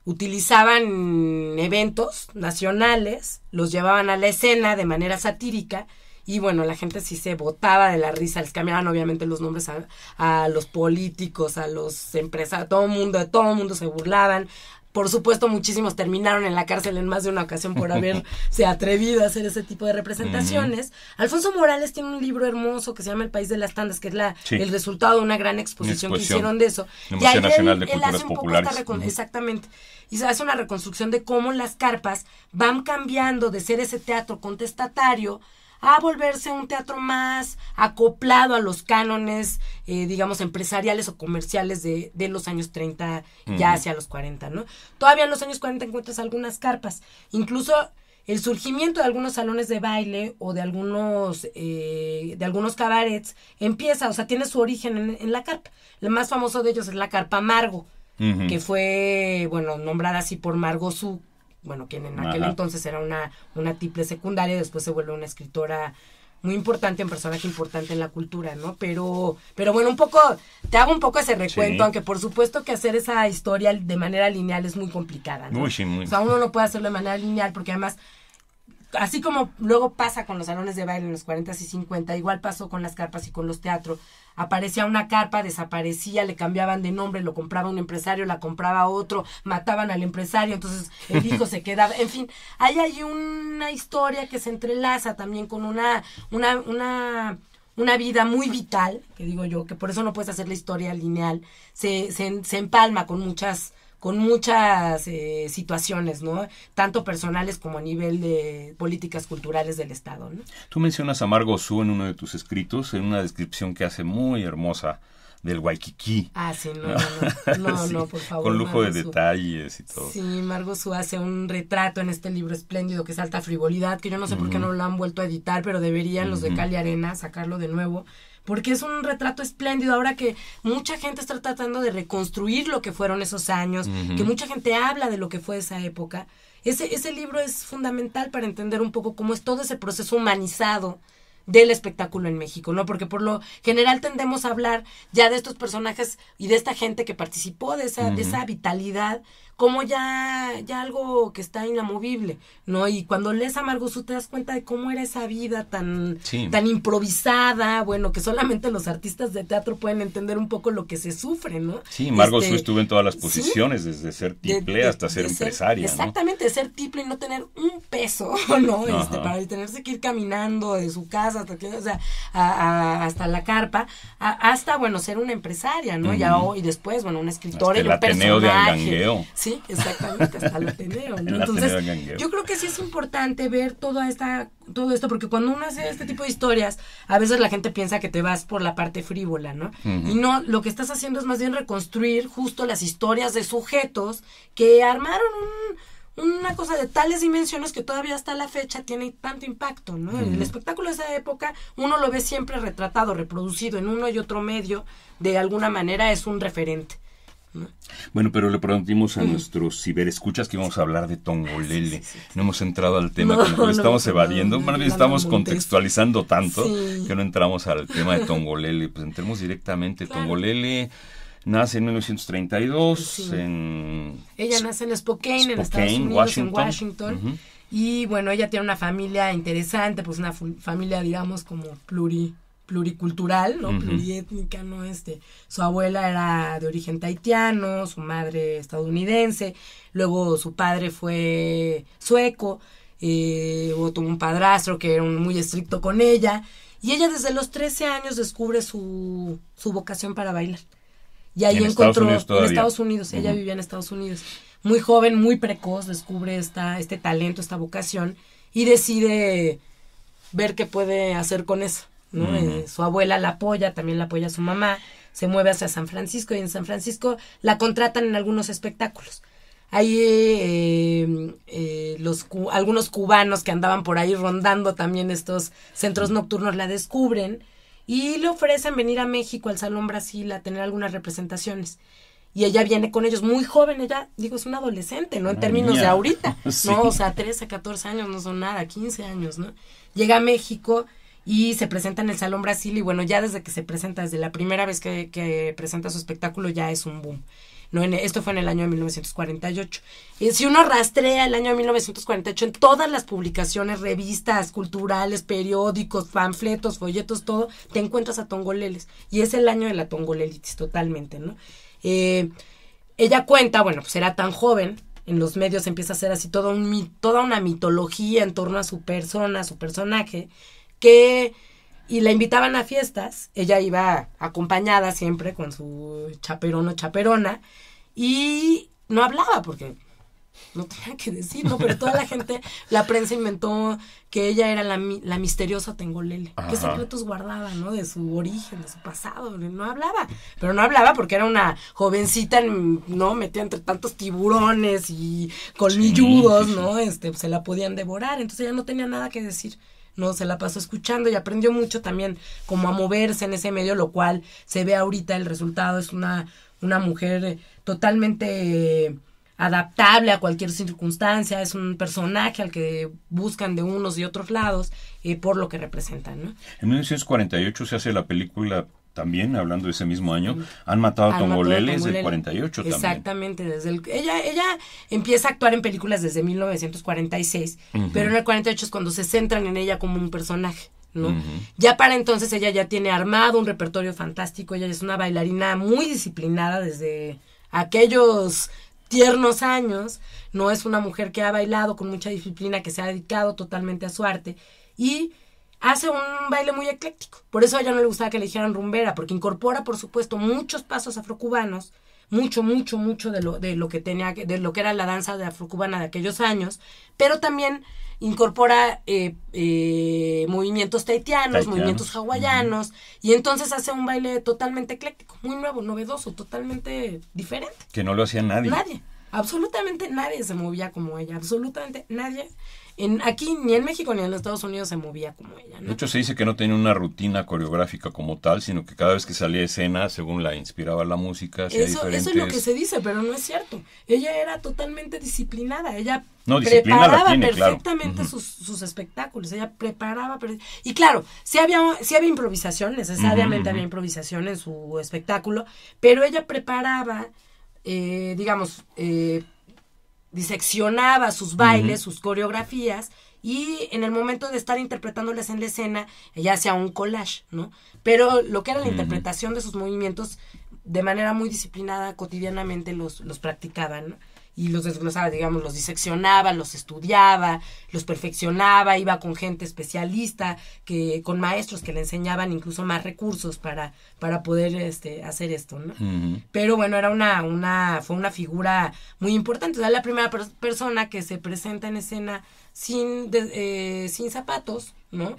Utilizaban eventos nacionales, los llevaban a la escena de manera satírica y bueno, la gente sí se botaba de la risa, les cambiaban obviamente los nombres a, los políticos, a los empresarios, a todo el mundo, a todo el mundo se burlaban. Por supuesto, muchísimos terminaron en la cárcel en más de una ocasión por haberse atrevido a hacer ese tipo de representaciones. Alfonso Morales tiene un libro hermoso que se llama El País de las Tandas, que es la, el resultado de una gran exposición, que hicieron de eso. Y ahí Nacional él, de él hace un Poco esta reconstrucción. Exactamente. Y se hace una reconstrucción de cómo las carpas van cambiando de ser ese teatro contestatario a volverse un teatro más acoplado a los cánones, eh, digamos, empresariales o comerciales de, de los años 30 ya hacia los 40, ¿no? Todavía en los años 40 encuentras algunas carpas, incluso el surgimiento de algunos salones de baile o de algunos eh, de algunos cabarets empieza, o sea, tiene su origen en, la carpa. El más famoso de ellos es la carpa Margo, que fue, bueno, nombrada así por Margo Su, bueno, quien en aquel entonces era una, una tiple secundaria, después se vuelve una escritora muy importante, un personaje importante en la cultura, ¿no? Pero, pero bueno, un poco, te hago un poco ese recuento, aunque por supuesto que hacer esa historia de manera lineal es muy complicada, ¿no? Muy, sí, muy. O sea, uno no puede hacerlo de manera lineal porque además así como luego pasa con los salones de baile en los 40 y 50, igual pasó con las carpas y con los teatros. Aparecía una carpa, desaparecía, le cambiaban de nombre, lo compraba un empresario, la compraba otro, mataban al empresario, entonces el hijo se quedaba. En fin, ahí hay una historia que se entrelaza también con una, una, una una vida muy vital, que digo yo, que por eso no puedes hacer la historia lineal, se, se empalma con muchas con muchas eh, situaciones, ¿no? Tanto personales como a nivel de políticas culturales del Estado, ¿no? Tú mencionas a Margo Su en uno de tus escritos, en una descripción que hace muy hermosa del Waikiki. Ah, sí, no, no, no, por favor. Con lujo de detalles y todo. Sí, Margo Su hace un retrato en este libro espléndido que es Alta Frivolidad, que yo no sé por qué no lo han vuelto a editar, pero deberían los de Cali Arena sacarlo de nuevo porque es un retrato espléndido ahora que mucha gente está tratando de reconstruir lo que fueron esos años, que mucha gente habla de lo que fue esa época. Ese, ese libro es fundamental para entender un poco cómo es todo ese proceso humanizado del espectáculo en México, ¿no? Porque por lo general tendemos a hablar ya de estos personajes y de esta gente que participó, de esa, de esa vitalidad, como ya, ya algo que está inamovible, ¿no? Y cuando lees a Margot Su te das cuenta de cómo era esa vida tan, tan improvisada, bueno, que solamente los artistas de teatro pueden entender un poco lo que se sufre, ¿no? Sí, Margot este, estuvo en todas las posiciones, desde ser tiple hasta ser empresaria. ¿no? Exactamente, ser tiple y no tener un peso, ¿no? Este, para tenerse que ir caminando de su casa hasta, hasta la carpa, hasta, bueno, ser una empresaria, ¿no? Y Ya hoy después, bueno, una escritora y un el personaje. De sí, exactamente, hasta lo Ateneo, Entonces, yo creo que sí es importante ver toda esta, todo esto, porque cuando uno hace este tipo de historias, a veces la gente piensa que te vas por la parte frívola, ¿no? Y no, lo que estás haciendo es más bien reconstruir justo las historias de sujetos que armaron una cosa de tales dimensiones que todavía hasta la fecha tiene tanto impacto, ¿no? El espectáculo de esa época uno lo ve siempre retratado, reproducido en uno y otro medio, de alguna manera es un referente. Bueno, pero le prometimos a nuestros ciberescuchas que íbamos a hablar de Tongolele. No hemos entrado al tema, como estamos evadiendo, más estamos contextualizando tanto que no entramos al tema de Tongolele. Pues entremos directamente. Tongolele nace en 1932 en... Ella nace en Spokane, en Estados Unidos, Washington. en Washington. Y bueno, ella tiene una familia interesante, pues una familia, digamos, como pluri pluricultural, ¿no? Pluriétnica, ¿no? Este, su abuela era de origen taitiano, su madre estadounidense, luego su padre fue sueco, eh, o tuvo un padrastro que era muy estricto con ella, y ella desde los 13 años descubre su, su vocación para bailar. Y ahí encontró en Estados Unidos, ella vivía en Estados Unidos. Muy joven, muy precoz, descubre esta, este talento, esta vocación, y decide ver qué puede hacer con eso. Eh, su abuela la apoya, también la apoya su mamá, se mueve hacia San Francisco y en San Francisco la contratan en algunos espectáculos. ahí eh, eh, los algunos cubanos que andaban por ahí rondando también estos centros nocturnos la descubren y le ofrecen venir a México, al Salón Brasil, a tener algunas representaciones y ella viene con ellos muy joven, ella, digo, es una adolescente, ¿no? En ah, términos de ahorita, ¿no? O sea, 13, 14 años no son nada, 15 años, ¿no? Llega a México y se presenta en el Salón Brasil y bueno, ya desde que se presenta, desde la primera vez que, presenta su espectáculo ya es un boom. ¿no? esto fue en el año de 1948. Y si uno rastrea el año de 1948 en todas las publicaciones, revistas, culturales, periódicos, panfletos, folletos, todo, te encuentras a Tongoleles. Y es el año de la Tongolelitis totalmente, ¿no? Eh, ella cuenta, bueno, pues era tan joven, en los medios empieza a ser así toda una mitología en torno a su persona, a su personaje, que y la invitaban a fiestas, ella iba acompañada siempre con su chaperón o chaperona y no hablaba porque no tenía que decir, ¿no? Pero toda la gente, la prensa inventó que ella era la, la misteriosa Tengolele. Que ¿Qué secretos guardaba, no? De su origen, de su pasado. No hablaba. Pero no hablaba porque era una jovencita, ¿no? Metida entre tantos tiburones y colmilludos, ¿no? Este, pues, se la podían devorar. Entonces ella no tenía nada que decir. ¿no? Se la pasó escuchando y aprendió mucho también como a moverse en ese medio, lo cual se ve ahorita el resultado, es una, una mujer totalmente adaptable a cualquier circunstancia, es un personaje al que buscan de unos y otros lados eh, por lo que representan. ¿no? En 1948 se hace la película también, hablando de ese mismo año, han matado a Tongolele desde el 48 también. Exactamente, desde ella, ella empieza a actuar en películas desde 1946, pero en el 48 es cuando se centran en ella como un personaje. ¿no? Ya para entonces ella ya tiene armado un repertorio fantástico, ella es una bailarina muy disciplinada desde aquellos tiernos años, no es una mujer que ha bailado con mucha disciplina, que se ha dedicado totalmente a su arte y hace un baile muy ecléctico. Por eso a ella no le gustaba que le dijeran rumbera, porque incorpora, por supuesto, muchos pasos afrocubanos, mucho, mucho, mucho de lo, de lo que tenía, de lo que era la danza de afrocubana de aquellos años, pero también incorpora eh, eh movimientos taitianos, movimientos hawaianos, y entonces hace un baile totalmente ecléctico, muy nuevo, novedoso, totalmente diferente. Que no lo hacía nadie. Nadie, absolutamente nadie se movía como ella, absolutamente nadie en, aquí ni en México ni en los Estados Unidos se movía como ella. ¿no? De hecho, se dice que no tenía una rutina coreográfica como tal, sino que cada vez que salía escena, según la inspiraba la música, eso, eso es lo que se dice, pero no es cierto. Ella era totalmente disciplinada. Ella preparaba perfectamente sus, sus, espectáculos. Ella preparaba. Y claro, sí había, sí había improvisación, necesariamente había improvisación en su espectáculo, pero ella preparaba. Eh, digamos, eh, diseccionaba sus bailes, sus coreografías, y en el momento de estar interpretándolas en la escena, ella hacía un collage, ¿no? Pero lo que era la interpretación de sus movimientos, de manera muy disciplinada, cotidianamente los, los practicaban, ¿no? y los desglosaba, digamos, los diseccionaba, los estudiaba, los perfeccionaba, iba con gente especialista, que, con maestros que le enseñaban incluso más recursos para, para poder este, hacer esto, ¿no? Pero bueno, era una, una, fue una figura muy importante. era la primera persona que se presenta en escena sin, eh, sin zapatos, ¿no?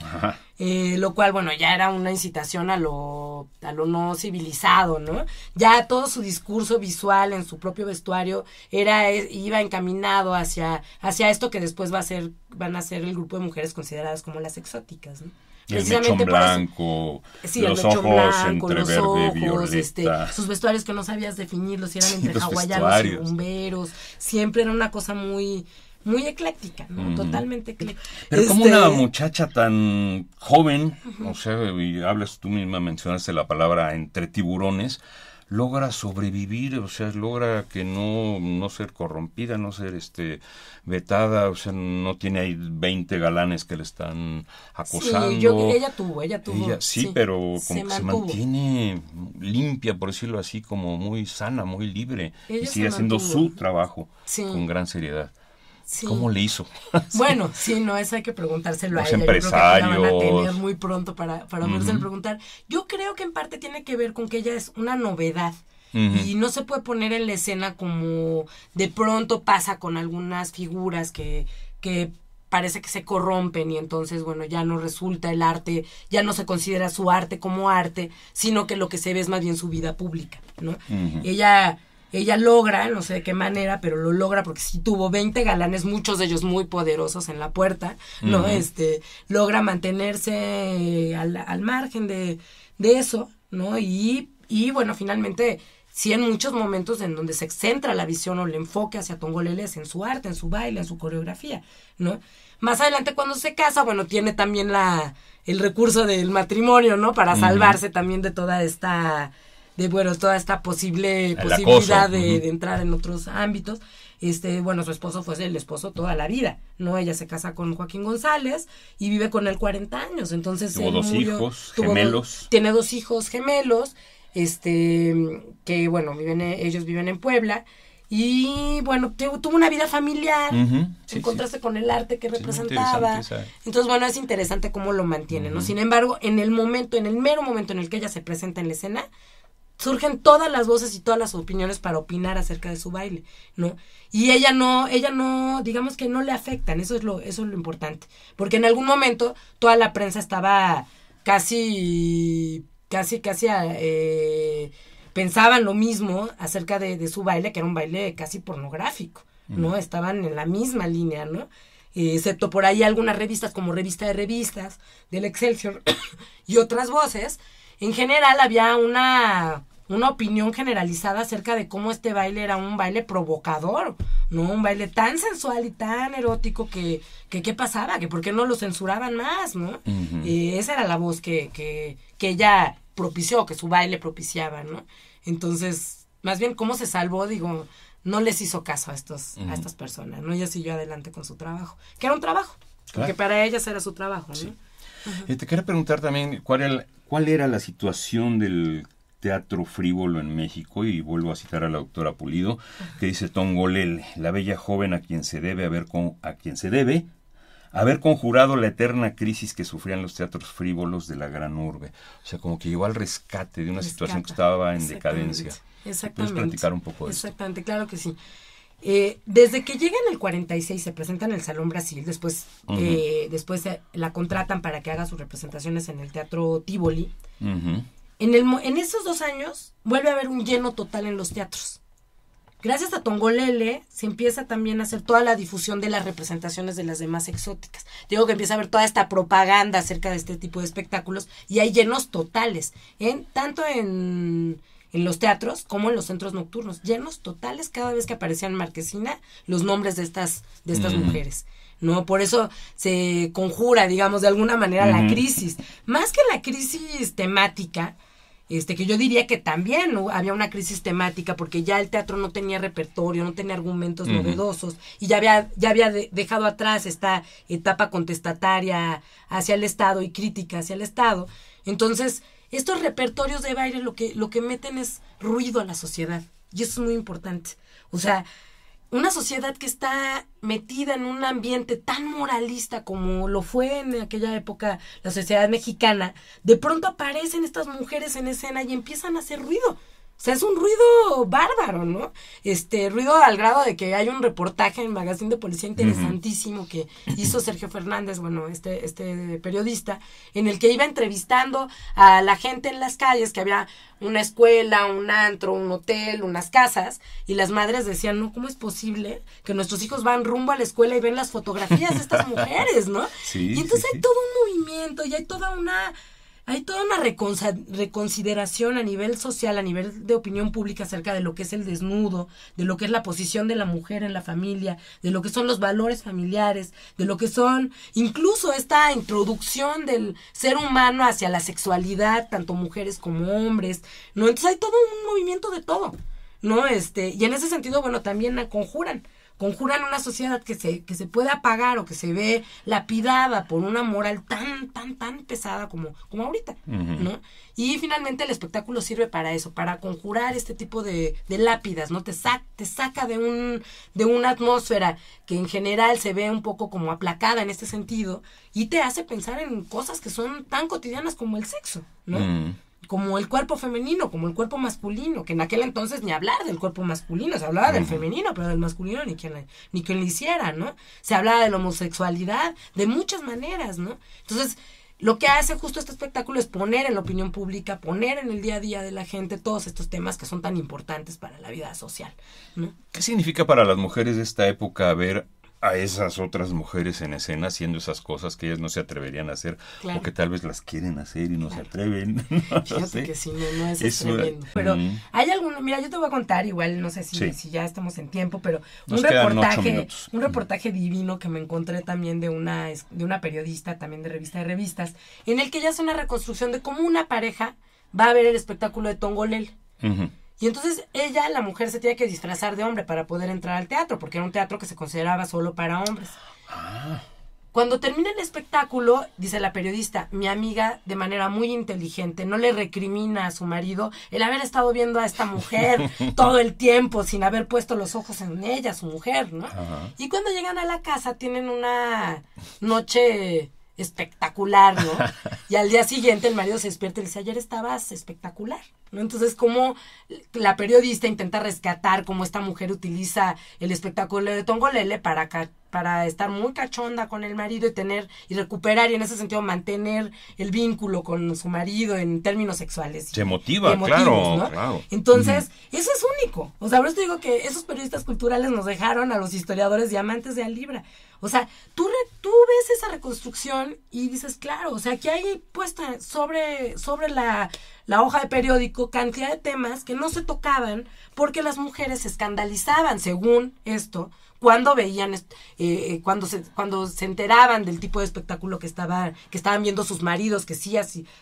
Eh, lo cual, bueno, ya era una incitación a lo, a lo no civilizado, ¿no? Ya todo su discurso visual en su propio vestuario era, eh, iba encaminado hacia, hacia esto que después va a ser, van a ser el grupo de mujeres consideradas como las exóticas, ¿no? Precisamente el blanco, sí, los el ojos blanco, los ojos, este, sus vestuarios que no sabías definirlos, si eran entre hawaianos y bomberos, siempre era una cosa muy muy ecléctica, Totalmente ecléctica. Pero como una este, muchacha tan joven, o sea, y hablas tú misma, mencionaste la palabra entre tiburones, logra sobrevivir, o sea, logra que no, no ser corrompida, no ser este vetada, o sea, no tiene ahí 20 galanes que le están acosando. Sí, ella tuvo, ella tuvo. sí, pero como se, que se mantiene limpia, por decirlo así, como muy sana, muy libre, y sigue haciendo su trabajo con gran seriedad. ¿Cómo le hizo? bueno, sí, no, eso hay que preguntárselo a ella. empresarios. Yo creo que van tener muy pronto para, para preguntar. Yo creo que en parte tiene que ver con que ella es una novedad. Y no se puede poner en la escena como de pronto pasa con algunas figuras que, que parece que se corrompen y entonces, bueno, ya no resulta el arte, ya no se considera su arte como arte, sino que lo que se ve es más bien su vida pública, ¿no? Ella ella logra, no sé de qué manera, pero lo logra porque sí tuvo 20 galanes, muchos de ellos muy poderosos en la puerta, ¿no? Este, logra mantenerse al, margen de, de, eso, ¿no? Y, y bueno, finalmente sí en muchos momentos en donde se centra la visión o el enfoque hacia Tongoleles en su arte, en su baile, en su coreografía, ¿no? Más adelante cuando se casa, bueno, tiene también la el recurso del matrimonio, ¿no? Para salvarse también de toda esta de bueno, toda esta posible posibilidad de, entrar en otros ámbitos. Este, bueno, su esposo fue el esposo toda la vida, ¿no? Ella se casa con Joaquín González y vive con él 40 años, entonces... Tuvo dos hijos, gemelos. tiene dos hijos gemelos, este, que bueno, viven, e, ellos viven en Puebla. Y bueno, tuvo una vida familiar, se con el arte que representaba. Entonces, bueno, es interesante cómo lo mantiene, ¿no? Sin embargo, en el momento, en el mero momento en el que ella se presenta en la escena, surgen todas las voces y todas las opiniones para opinar acerca de su baile, ¿no? Y ella no, ella no, digamos que no le afectan, eso es lo, eso es lo importante. Porque en algún momento toda la prensa estaba casi, casi, casi eh, pensaban lo mismo acerca de, su baile, que era un baile casi pornográfico, ¿no? Mm. Estaban en la misma línea, ¿no? excepto por ahí algunas revistas como Revista de Revistas, del Excelsior y otras voces, en general había una una opinión generalizada acerca de cómo este baile era un baile provocador, ¿no? Un baile tan sensual y tan erótico que, qué pasaba, que por qué no lo censuraban más, ¿no? Y esa era la voz que, que, ella propició, que su baile propiciaba, ¿no? Entonces, más bien, ¿cómo se salvó? Digo, no les hizo caso a, estos, a estas personas, ¿no? Ella siguió adelante con su trabajo, que era un trabajo, porque para ellas era su trabajo, ¿no? Eh, te quería preguntar también cuál cuál era la situación del teatro frívolo en México, y vuelvo a citar a la doctora Pulido, que dice Golel, la bella joven a quien se debe haber con, a quien se debe haber conjurado la eterna crisis que sufrían los teatros frívolos de la gran urbe. O sea, como que llegó al rescate de una situación que estaba en decadencia. Exactamente. ¿Puedes platicar un poco de Exactamente, claro que sí. Eh, desde que llega en el 46 se presenta en el Salón Brasil, después, eh, después eh, la contratan para que haga sus representaciones en el Teatro Tivoli. En, esos dos años vuelve a haber un lleno total en los teatros. Gracias a Tongolele se empieza también a hacer toda la difusión de las representaciones de las demás exóticas. Digo que empieza a haber toda esta propaganda acerca de este tipo de espectáculos y hay llenos totales, tanto en, los teatros como en los centros nocturnos. Llenos totales cada vez que aparecían Marquesina los nombres de estas, de estas mujeres. ¿no? Por eso se conjura, digamos, de alguna manera la crisis. Más que la crisis temática, este, que yo diría que también había una crisis temática porque ya el teatro no tenía repertorio, no tenía argumentos novedosos y ya había, ya había dejado atrás esta etapa contestataria hacia el Estado y crítica hacia el Estado. Entonces, estos repertorios de baile lo que, lo que meten es ruido a la sociedad y eso es muy importante. O sea, una sociedad que está metida en un ambiente tan moralista como lo fue en aquella época la sociedad mexicana, de pronto aparecen estas mujeres en escena y empiezan a hacer ruido. O sea, es un ruido bárbaro, ¿no? Este ruido al grado de que hay un reportaje en Magazine de Policía interesantísimo que hizo Sergio Fernández, bueno, este, este periodista, en el que iba entrevistando a la gente en las calles, que había una escuela, un antro, un hotel, unas casas, y las madres decían, no, ¿cómo es posible que nuestros hijos van rumbo a la escuela y ven las fotografías de estas mujeres, ¿no? y entonces hay todo un movimiento y hay toda una hay toda una reconsideración a nivel social, a nivel de opinión pública acerca de lo que es el desnudo, de lo que es la posición de la mujer en la familia, de lo que son los valores familiares, de lo que son incluso esta introducción del ser humano hacia la sexualidad, tanto mujeres como hombres, ¿no? Entonces hay todo un movimiento de todo, ¿no? Este, y en ese sentido, bueno, también conjuran conjuran una sociedad que se, que se pueda apagar o que se ve lapidada por una moral tan, tan, tan pesada como, como ahorita, ¿no? Y finalmente el espectáculo sirve para eso, para conjurar este tipo de, de lápidas, ¿no? Te, te saca de, un, de una atmósfera que en general se ve un poco como aplacada en este sentido y te hace pensar en cosas que son tan cotidianas como el sexo, ¿no? como el cuerpo femenino, como el cuerpo masculino, que en aquel entonces ni hablar del cuerpo masculino, se hablaba del femenino, pero del masculino ni quien, ni quien lo hiciera, ¿no? Se hablaba de la homosexualidad, de muchas maneras, ¿no? Entonces, lo que hace justo este espectáculo es poner en la opinión pública, poner en el día a día de la gente todos estos temas que son tan importantes para la vida social. ¿no? ¿Qué significa para las mujeres de esta época haber a esas otras mujeres en escena haciendo esas cosas que ellas no se atreverían a hacer o que tal vez las quieren hacer y no se atreven. Fíjate que si no, no es, Pero hay alguno, mira, yo te voy a contar igual, no sé si, ya estamos en tiempo, pero un reportaje, un reportaje divino que me encontré también de una, de una periodista, también de revista de revistas, en el que ella hace una reconstrucción de cómo una pareja va a ver el espectáculo de Tongolel. Uh y entonces ella, la mujer, se tiene que disfrazar de hombre para poder entrar al teatro, porque era un teatro que se consideraba solo para hombres. Ah. Cuando termina el espectáculo, dice la periodista, mi amiga de manera muy inteligente no le recrimina a su marido el haber estado viendo a esta mujer todo el tiempo sin haber puesto los ojos en ella, su mujer, ¿no? Y cuando llegan a la casa tienen una noche espectacular, ¿no? Y al día siguiente el marido se despierta y le dice, ayer estabas espectacular, ¿no? Entonces, como la periodista intenta rescatar cómo esta mujer utiliza el espectáculo de Tongolele para, para estar muy cachonda con el marido y tener y recuperar y en ese sentido mantener el vínculo con su marido en términos sexuales. Se motiva, claro, Entonces, eso es único. O sea, por eso te digo que esos periodistas culturales nos dejaron a los historiadores diamantes de libra. O sea, tú, ves esa reconstrucción y dices, claro, o sea, que hay puesta sobre, sobre la, la hoja de periódico cantidad de temas que no se tocaban porque las mujeres se escandalizaban según esto cuando veían, eh, eh, cuando, se, cuando se enteraban del tipo de espectáculo que, estaba, que estaban viendo sus maridos, que sí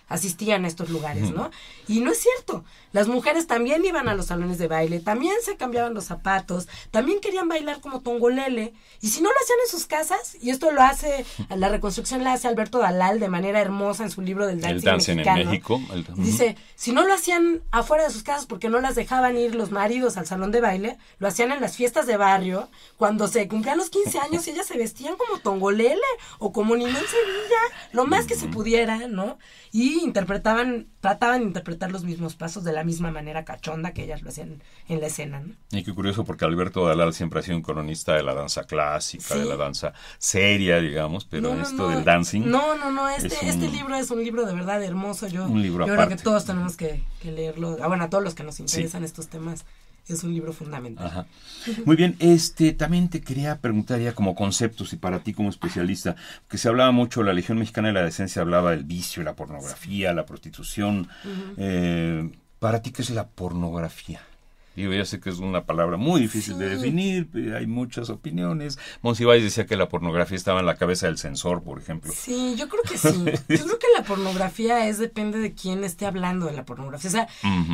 asistían a estos lugares, ¿no? Y no es cierto, las mujeres también iban a los salones de baile, también se cambiaban los zapatos, también querían bailar como tongolele, y si no lo hacían en sus casas, y esto lo hace, la reconstrucción la hace Alberto Dalal de manera hermosa en su libro del dancing, el en México, dice, si no lo hacían afuera de sus casas porque no las dejaban ir los maridos al salón de baile, lo hacían en las fiestas de barrio, cuando se cumplían los 15 años ellas se vestían como tongolele o como niña en Sevilla, lo más que se pudiera, ¿no? Y interpretaban, trataban de interpretar los mismos pasos de la misma manera cachonda que ellas lo hacían en la escena, ¿no? Y qué curioso porque Alberto Dalal siempre ha sido un cronista de la danza clásica, de la danza seria, digamos, pero esto del dancing. No, no, no, este, este libro es un libro de verdad hermoso, yo, un libro creo que todos tenemos que, leerlo, ah, bueno, a todos los que nos interesan estos temas es un libro fundamental. Muy bien, este también te quería preguntar ya como conceptos y para ti como especialista, que se hablaba mucho, la Legión Mexicana de la Decencia hablaba del vicio, la pornografía, la prostitución. Eh, para ti, ¿qué es la pornografía? Digo, yo sé que es una palabra muy difícil de definir, hay muchas opiniones. Monsiváis decía que la pornografía estaba en la cabeza del censor, por ejemplo. Sí, yo creo que sí. Yo creo que la pornografía es depende de quién esté hablando de la pornografía. O sea,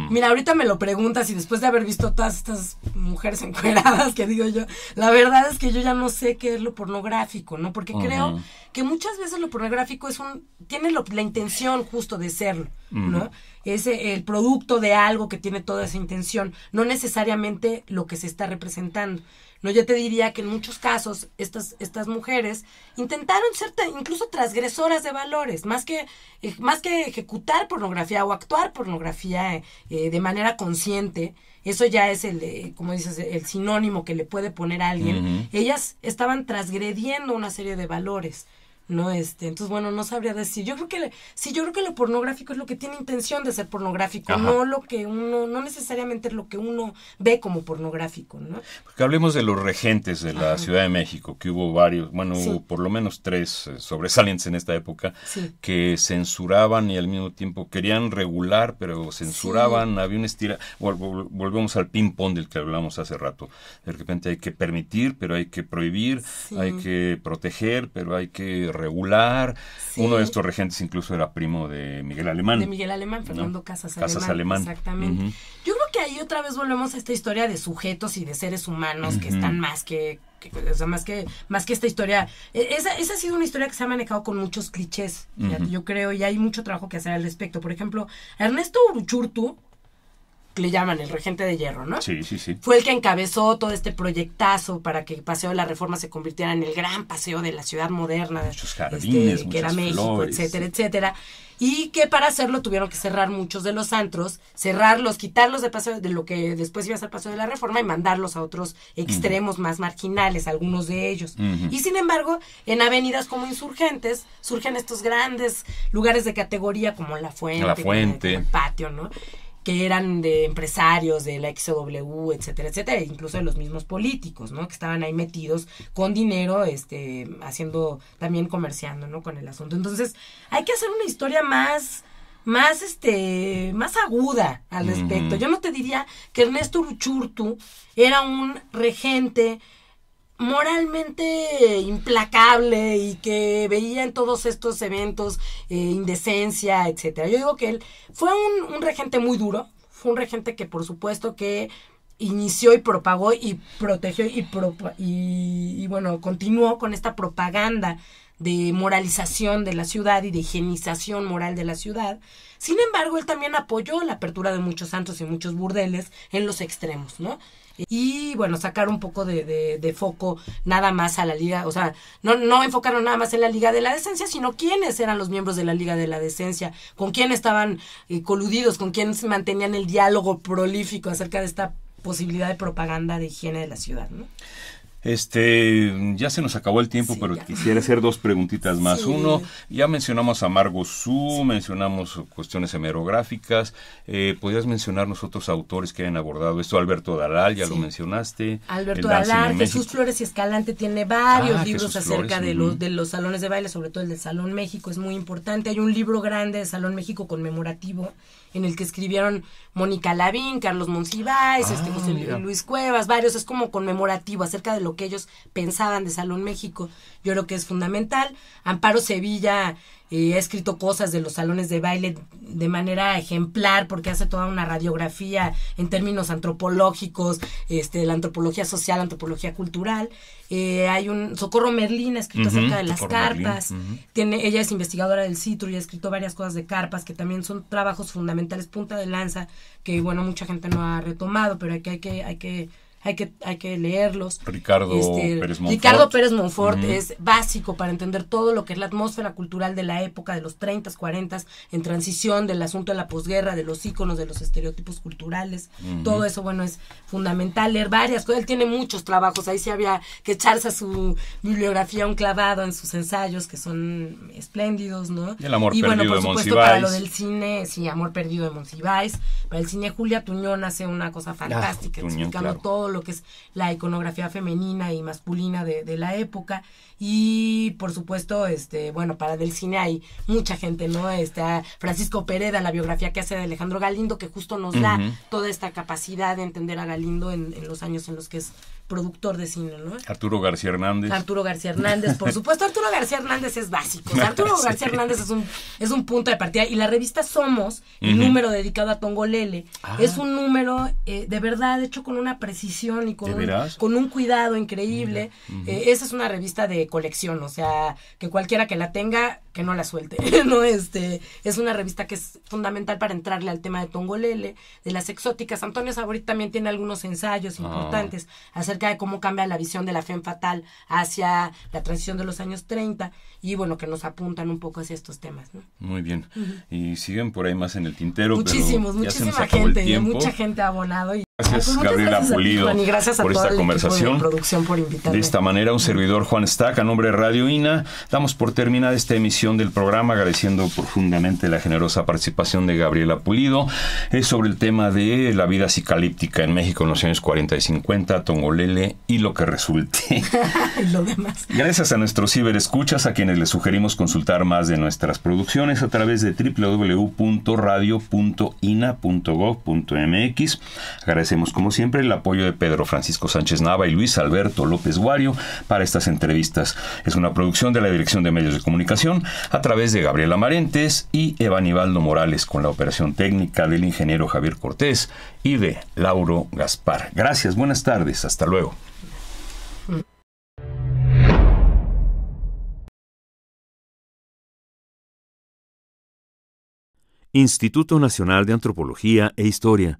mira, ahorita me lo preguntas y después de haber visto todas estas mujeres encueradas que digo yo, la verdad es que yo ya no sé qué es lo pornográfico, ¿no? Porque creo que muchas veces lo pornográfico es un tiene la intención justo de serlo, ¿no? es eh, el producto de algo que tiene toda esa intención, no necesariamente lo que se está representando. No, yo te diría que en muchos casos estas, estas mujeres intentaron ser incluso transgresoras de valores, más que, eh, más que ejecutar pornografía o actuar pornografía eh, de manera consciente. Eso ya es el, como dices, el sinónimo que le puede poner a alguien. Ellas estaban transgrediendo una serie de valores. ¿no? Este, entonces, bueno, no sabría decir. Yo creo que, yo creo que lo pornográfico es lo que tiene intención de ser pornográfico, no lo que uno, no necesariamente lo que uno ve como pornográfico, ¿no? Porque hablemos de los regentes de la Ciudad de México, que hubo varios, bueno, por lo menos tres eh, sobresalientes en esta época, que censuraban y al mismo tiempo querían regular, pero censuraban, había un estira, volvemos al ping-pong del que hablamos hace rato, de repente hay que permitir, pero hay que prohibir, hay que proteger, pero hay que regular. Uno de estos regentes incluso era primo de Miguel Alemán. De Miguel Alemán, Fernando Casas Casas, Casas Alemán. Exactamente. Yo creo que ahí otra vez volvemos a esta historia de sujetos y de seres humanos que están más que, más que más que esta historia. E, esa, esa ha sido una historia que se ha manejado con muchos clichés, yo creo, y hay mucho trabajo que hacer al respecto. Por ejemplo, Ernesto Uruchurtu, le llaman el regente de hierro, ¿no? Sí, sí, sí. Fue el que encabezó todo este proyectazo para que el Paseo de la Reforma se convirtiera en el gran paseo de la ciudad moderna. de este, jardines, que era México, etcétera, etcétera. Y que para hacerlo tuvieron que cerrar muchos de los antros, cerrarlos, quitarlos de paseo de lo que después iba a ser paseo de la reforma y mandarlos a otros extremos más marginales, algunos de ellos. Y sin embargo, en avenidas como insurgentes surgen estos grandes lugares de categoría como la fuente, el patio, ¿no? que eran de empresarios de la XW, etcétera, etcétera, incluso de los mismos políticos, ¿no? Que estaban ahí metidos con dinero, este, haciendo, también comerciando, ¿no? Con el asunto. Entonces, hay que hacer una historia más, más este más aguda al respecto. Yo no te diría que Ernesto Ruchurtu era un regente moralmente implacable y que veía en todos estos eventos eh, indecencia, etcétera. Yo digo que él fue un, un regente muy duro, fue un regente que por supuesto que inició y propagó y protegió y, y, bueno, continuó con esta propaganda de moralización de la ciudad y de higienización moral de la ciudad. Sin embargo, él también apoyó la apertura de muchos santos y muchos burdeles en los extremos, ¿no? y bueno, sacar un poco de, de, foco nada más a la liga, o sea, no, no enfocaron nada más en la liga de la decencia, sino quiénes eran los miembros de la liga de la decencia, con quién estaban eh, coludidos, con quién mantenían el diálogo prolífico acerca de esta posibilidad de propaganda de higiene de la ciudad, ¿no? Este, ya se nos acabó el tiempo, pero quisiera hacer dos preguntitas más. Uno, ya mencionamos a Margo Su, mencionamos cuestiones hemerográficas. Eh, ¿Podrías mencionarnos otros autores que hayan abordado esto? Alberto Dalal, ya lo mencionaste. Alberto Dalal, Jesús Flores y Escalante tiene varios ah, libros acerca de, los, de los salones de baile, sobre todo el del Salón México, es muy importante. Hay un libro grande de Salón México conmemorativo en el que escribieron Mónica Lavín, Carlos Monsiváis, ah, este José Luis Cuevas, varios, es como conmemorativo acerca de lo que ellos pensaban de Salón México. Yo creo que es fundamental. Amparo Sevilla y eh, ha escrito cosas de los salones de baile de manera ejemplar porque hace toda una radiografía en términos antropológicos, este, la antropología social, antropología cultural. Eh, hay un Socorro Merlín ha escrito acerca de las carpas. Tiene, ella es investigadora del CITRO y ha escrito varias cosas de carpas que también son trabajos fundamentales, punta de lanza, que bueno, mucha gente no ha retomado, pero hay hay que, hay que hay que, hay que leerlos. Ricardo este, Pérez Monfort. Ricardo Pérez Monfort es básico para entender todo lo que es la atmósfera cultural de la época, de los 30, 40, en transición, del asunto de la posguerra, de los íconos, de los estereotipos culturales. Todo eso, bueno, es fundamental leer varias cosas. Él tiene muchos trabajos, ahí sí había que echarse a su bibliografía un clavado en sus ensayos, que son espléndidos, ¿no? Y el amor y bueno, por supuesto, para lo del cine, sí, Amor Perdido de Monsiváis. Para el cine, Julia Tuñón hace una cosa ah, fantástica, ah, Tuñón, explicando todo lo que es la iconografía femenina y masculina de, la época. Y por supuesto, este, bueno, para del cine hay mucha gente, ¿no? Está Francisco Pereda, la biografía que hace de Alejandro Galindo, que justo nos da toda esta capacidad de entender a Galindo en, en los años en los que es productor de cine, ¿no? Arturo García Hernández. Arturo García Hernández, por supuesto. Arturo García Hernández es básico. Arturo García Hernández es un, es un punto de partida. Y la revista Somos, el número dedicado a Tongolele, ah. es un número eh, de verdad hecho con una precisión y con, un, cuidado increíble. Eh, esa es una revista de colección, o sea, que cualquiera que la tenga, que no la suelte. no, este, es una revista que es fundamental para entrarle al tema de Tongolele, de las exóticas. Antonio Saborit también tiene algunos ensayos ah. importantes acerca de cómo cambia la visión de la fe en fatal hacia la transición de los años 30 y bueno, que nos apuntan un poco hacia estos temas. Muy bien. Y siguen por ahí más en el tintero. Muchísimos, muchísima gente, Y mucha gente abonado. Y Gracias, pues, Gabriela Pulido, por esta conversación. De, esta manera, un servidor Juan Stack, a nombre de Radio INA, damos por terminada esta emisión del programa, agradeciendo profundamente la generosa participación de Gabriela Pulido es sobre el tema de la vida psicalíptica en México en los años 40 y 50, Tongolele y lo que resulte. Gracias a nuestros ciberescuchas, a quienes les sugerimos consultar más de nuestras producciones a través de www.radio.ina.gov.mx. Agradecemos Hacemos como siempre el apoyo de Pedro Francisco Sánchez Nava y Luis Alberto López Guario para estas entrevistas. Es una producción de la Dirección de Medios de Comunicación a través de Gabriela Marentes y Ibaldo Morales con la operación técnica del ingeniero Javier Cortés y de Lauro Gaspar. Gracias, buenas tardes, hasta luego. Instituto Nacional de Antropología e Historia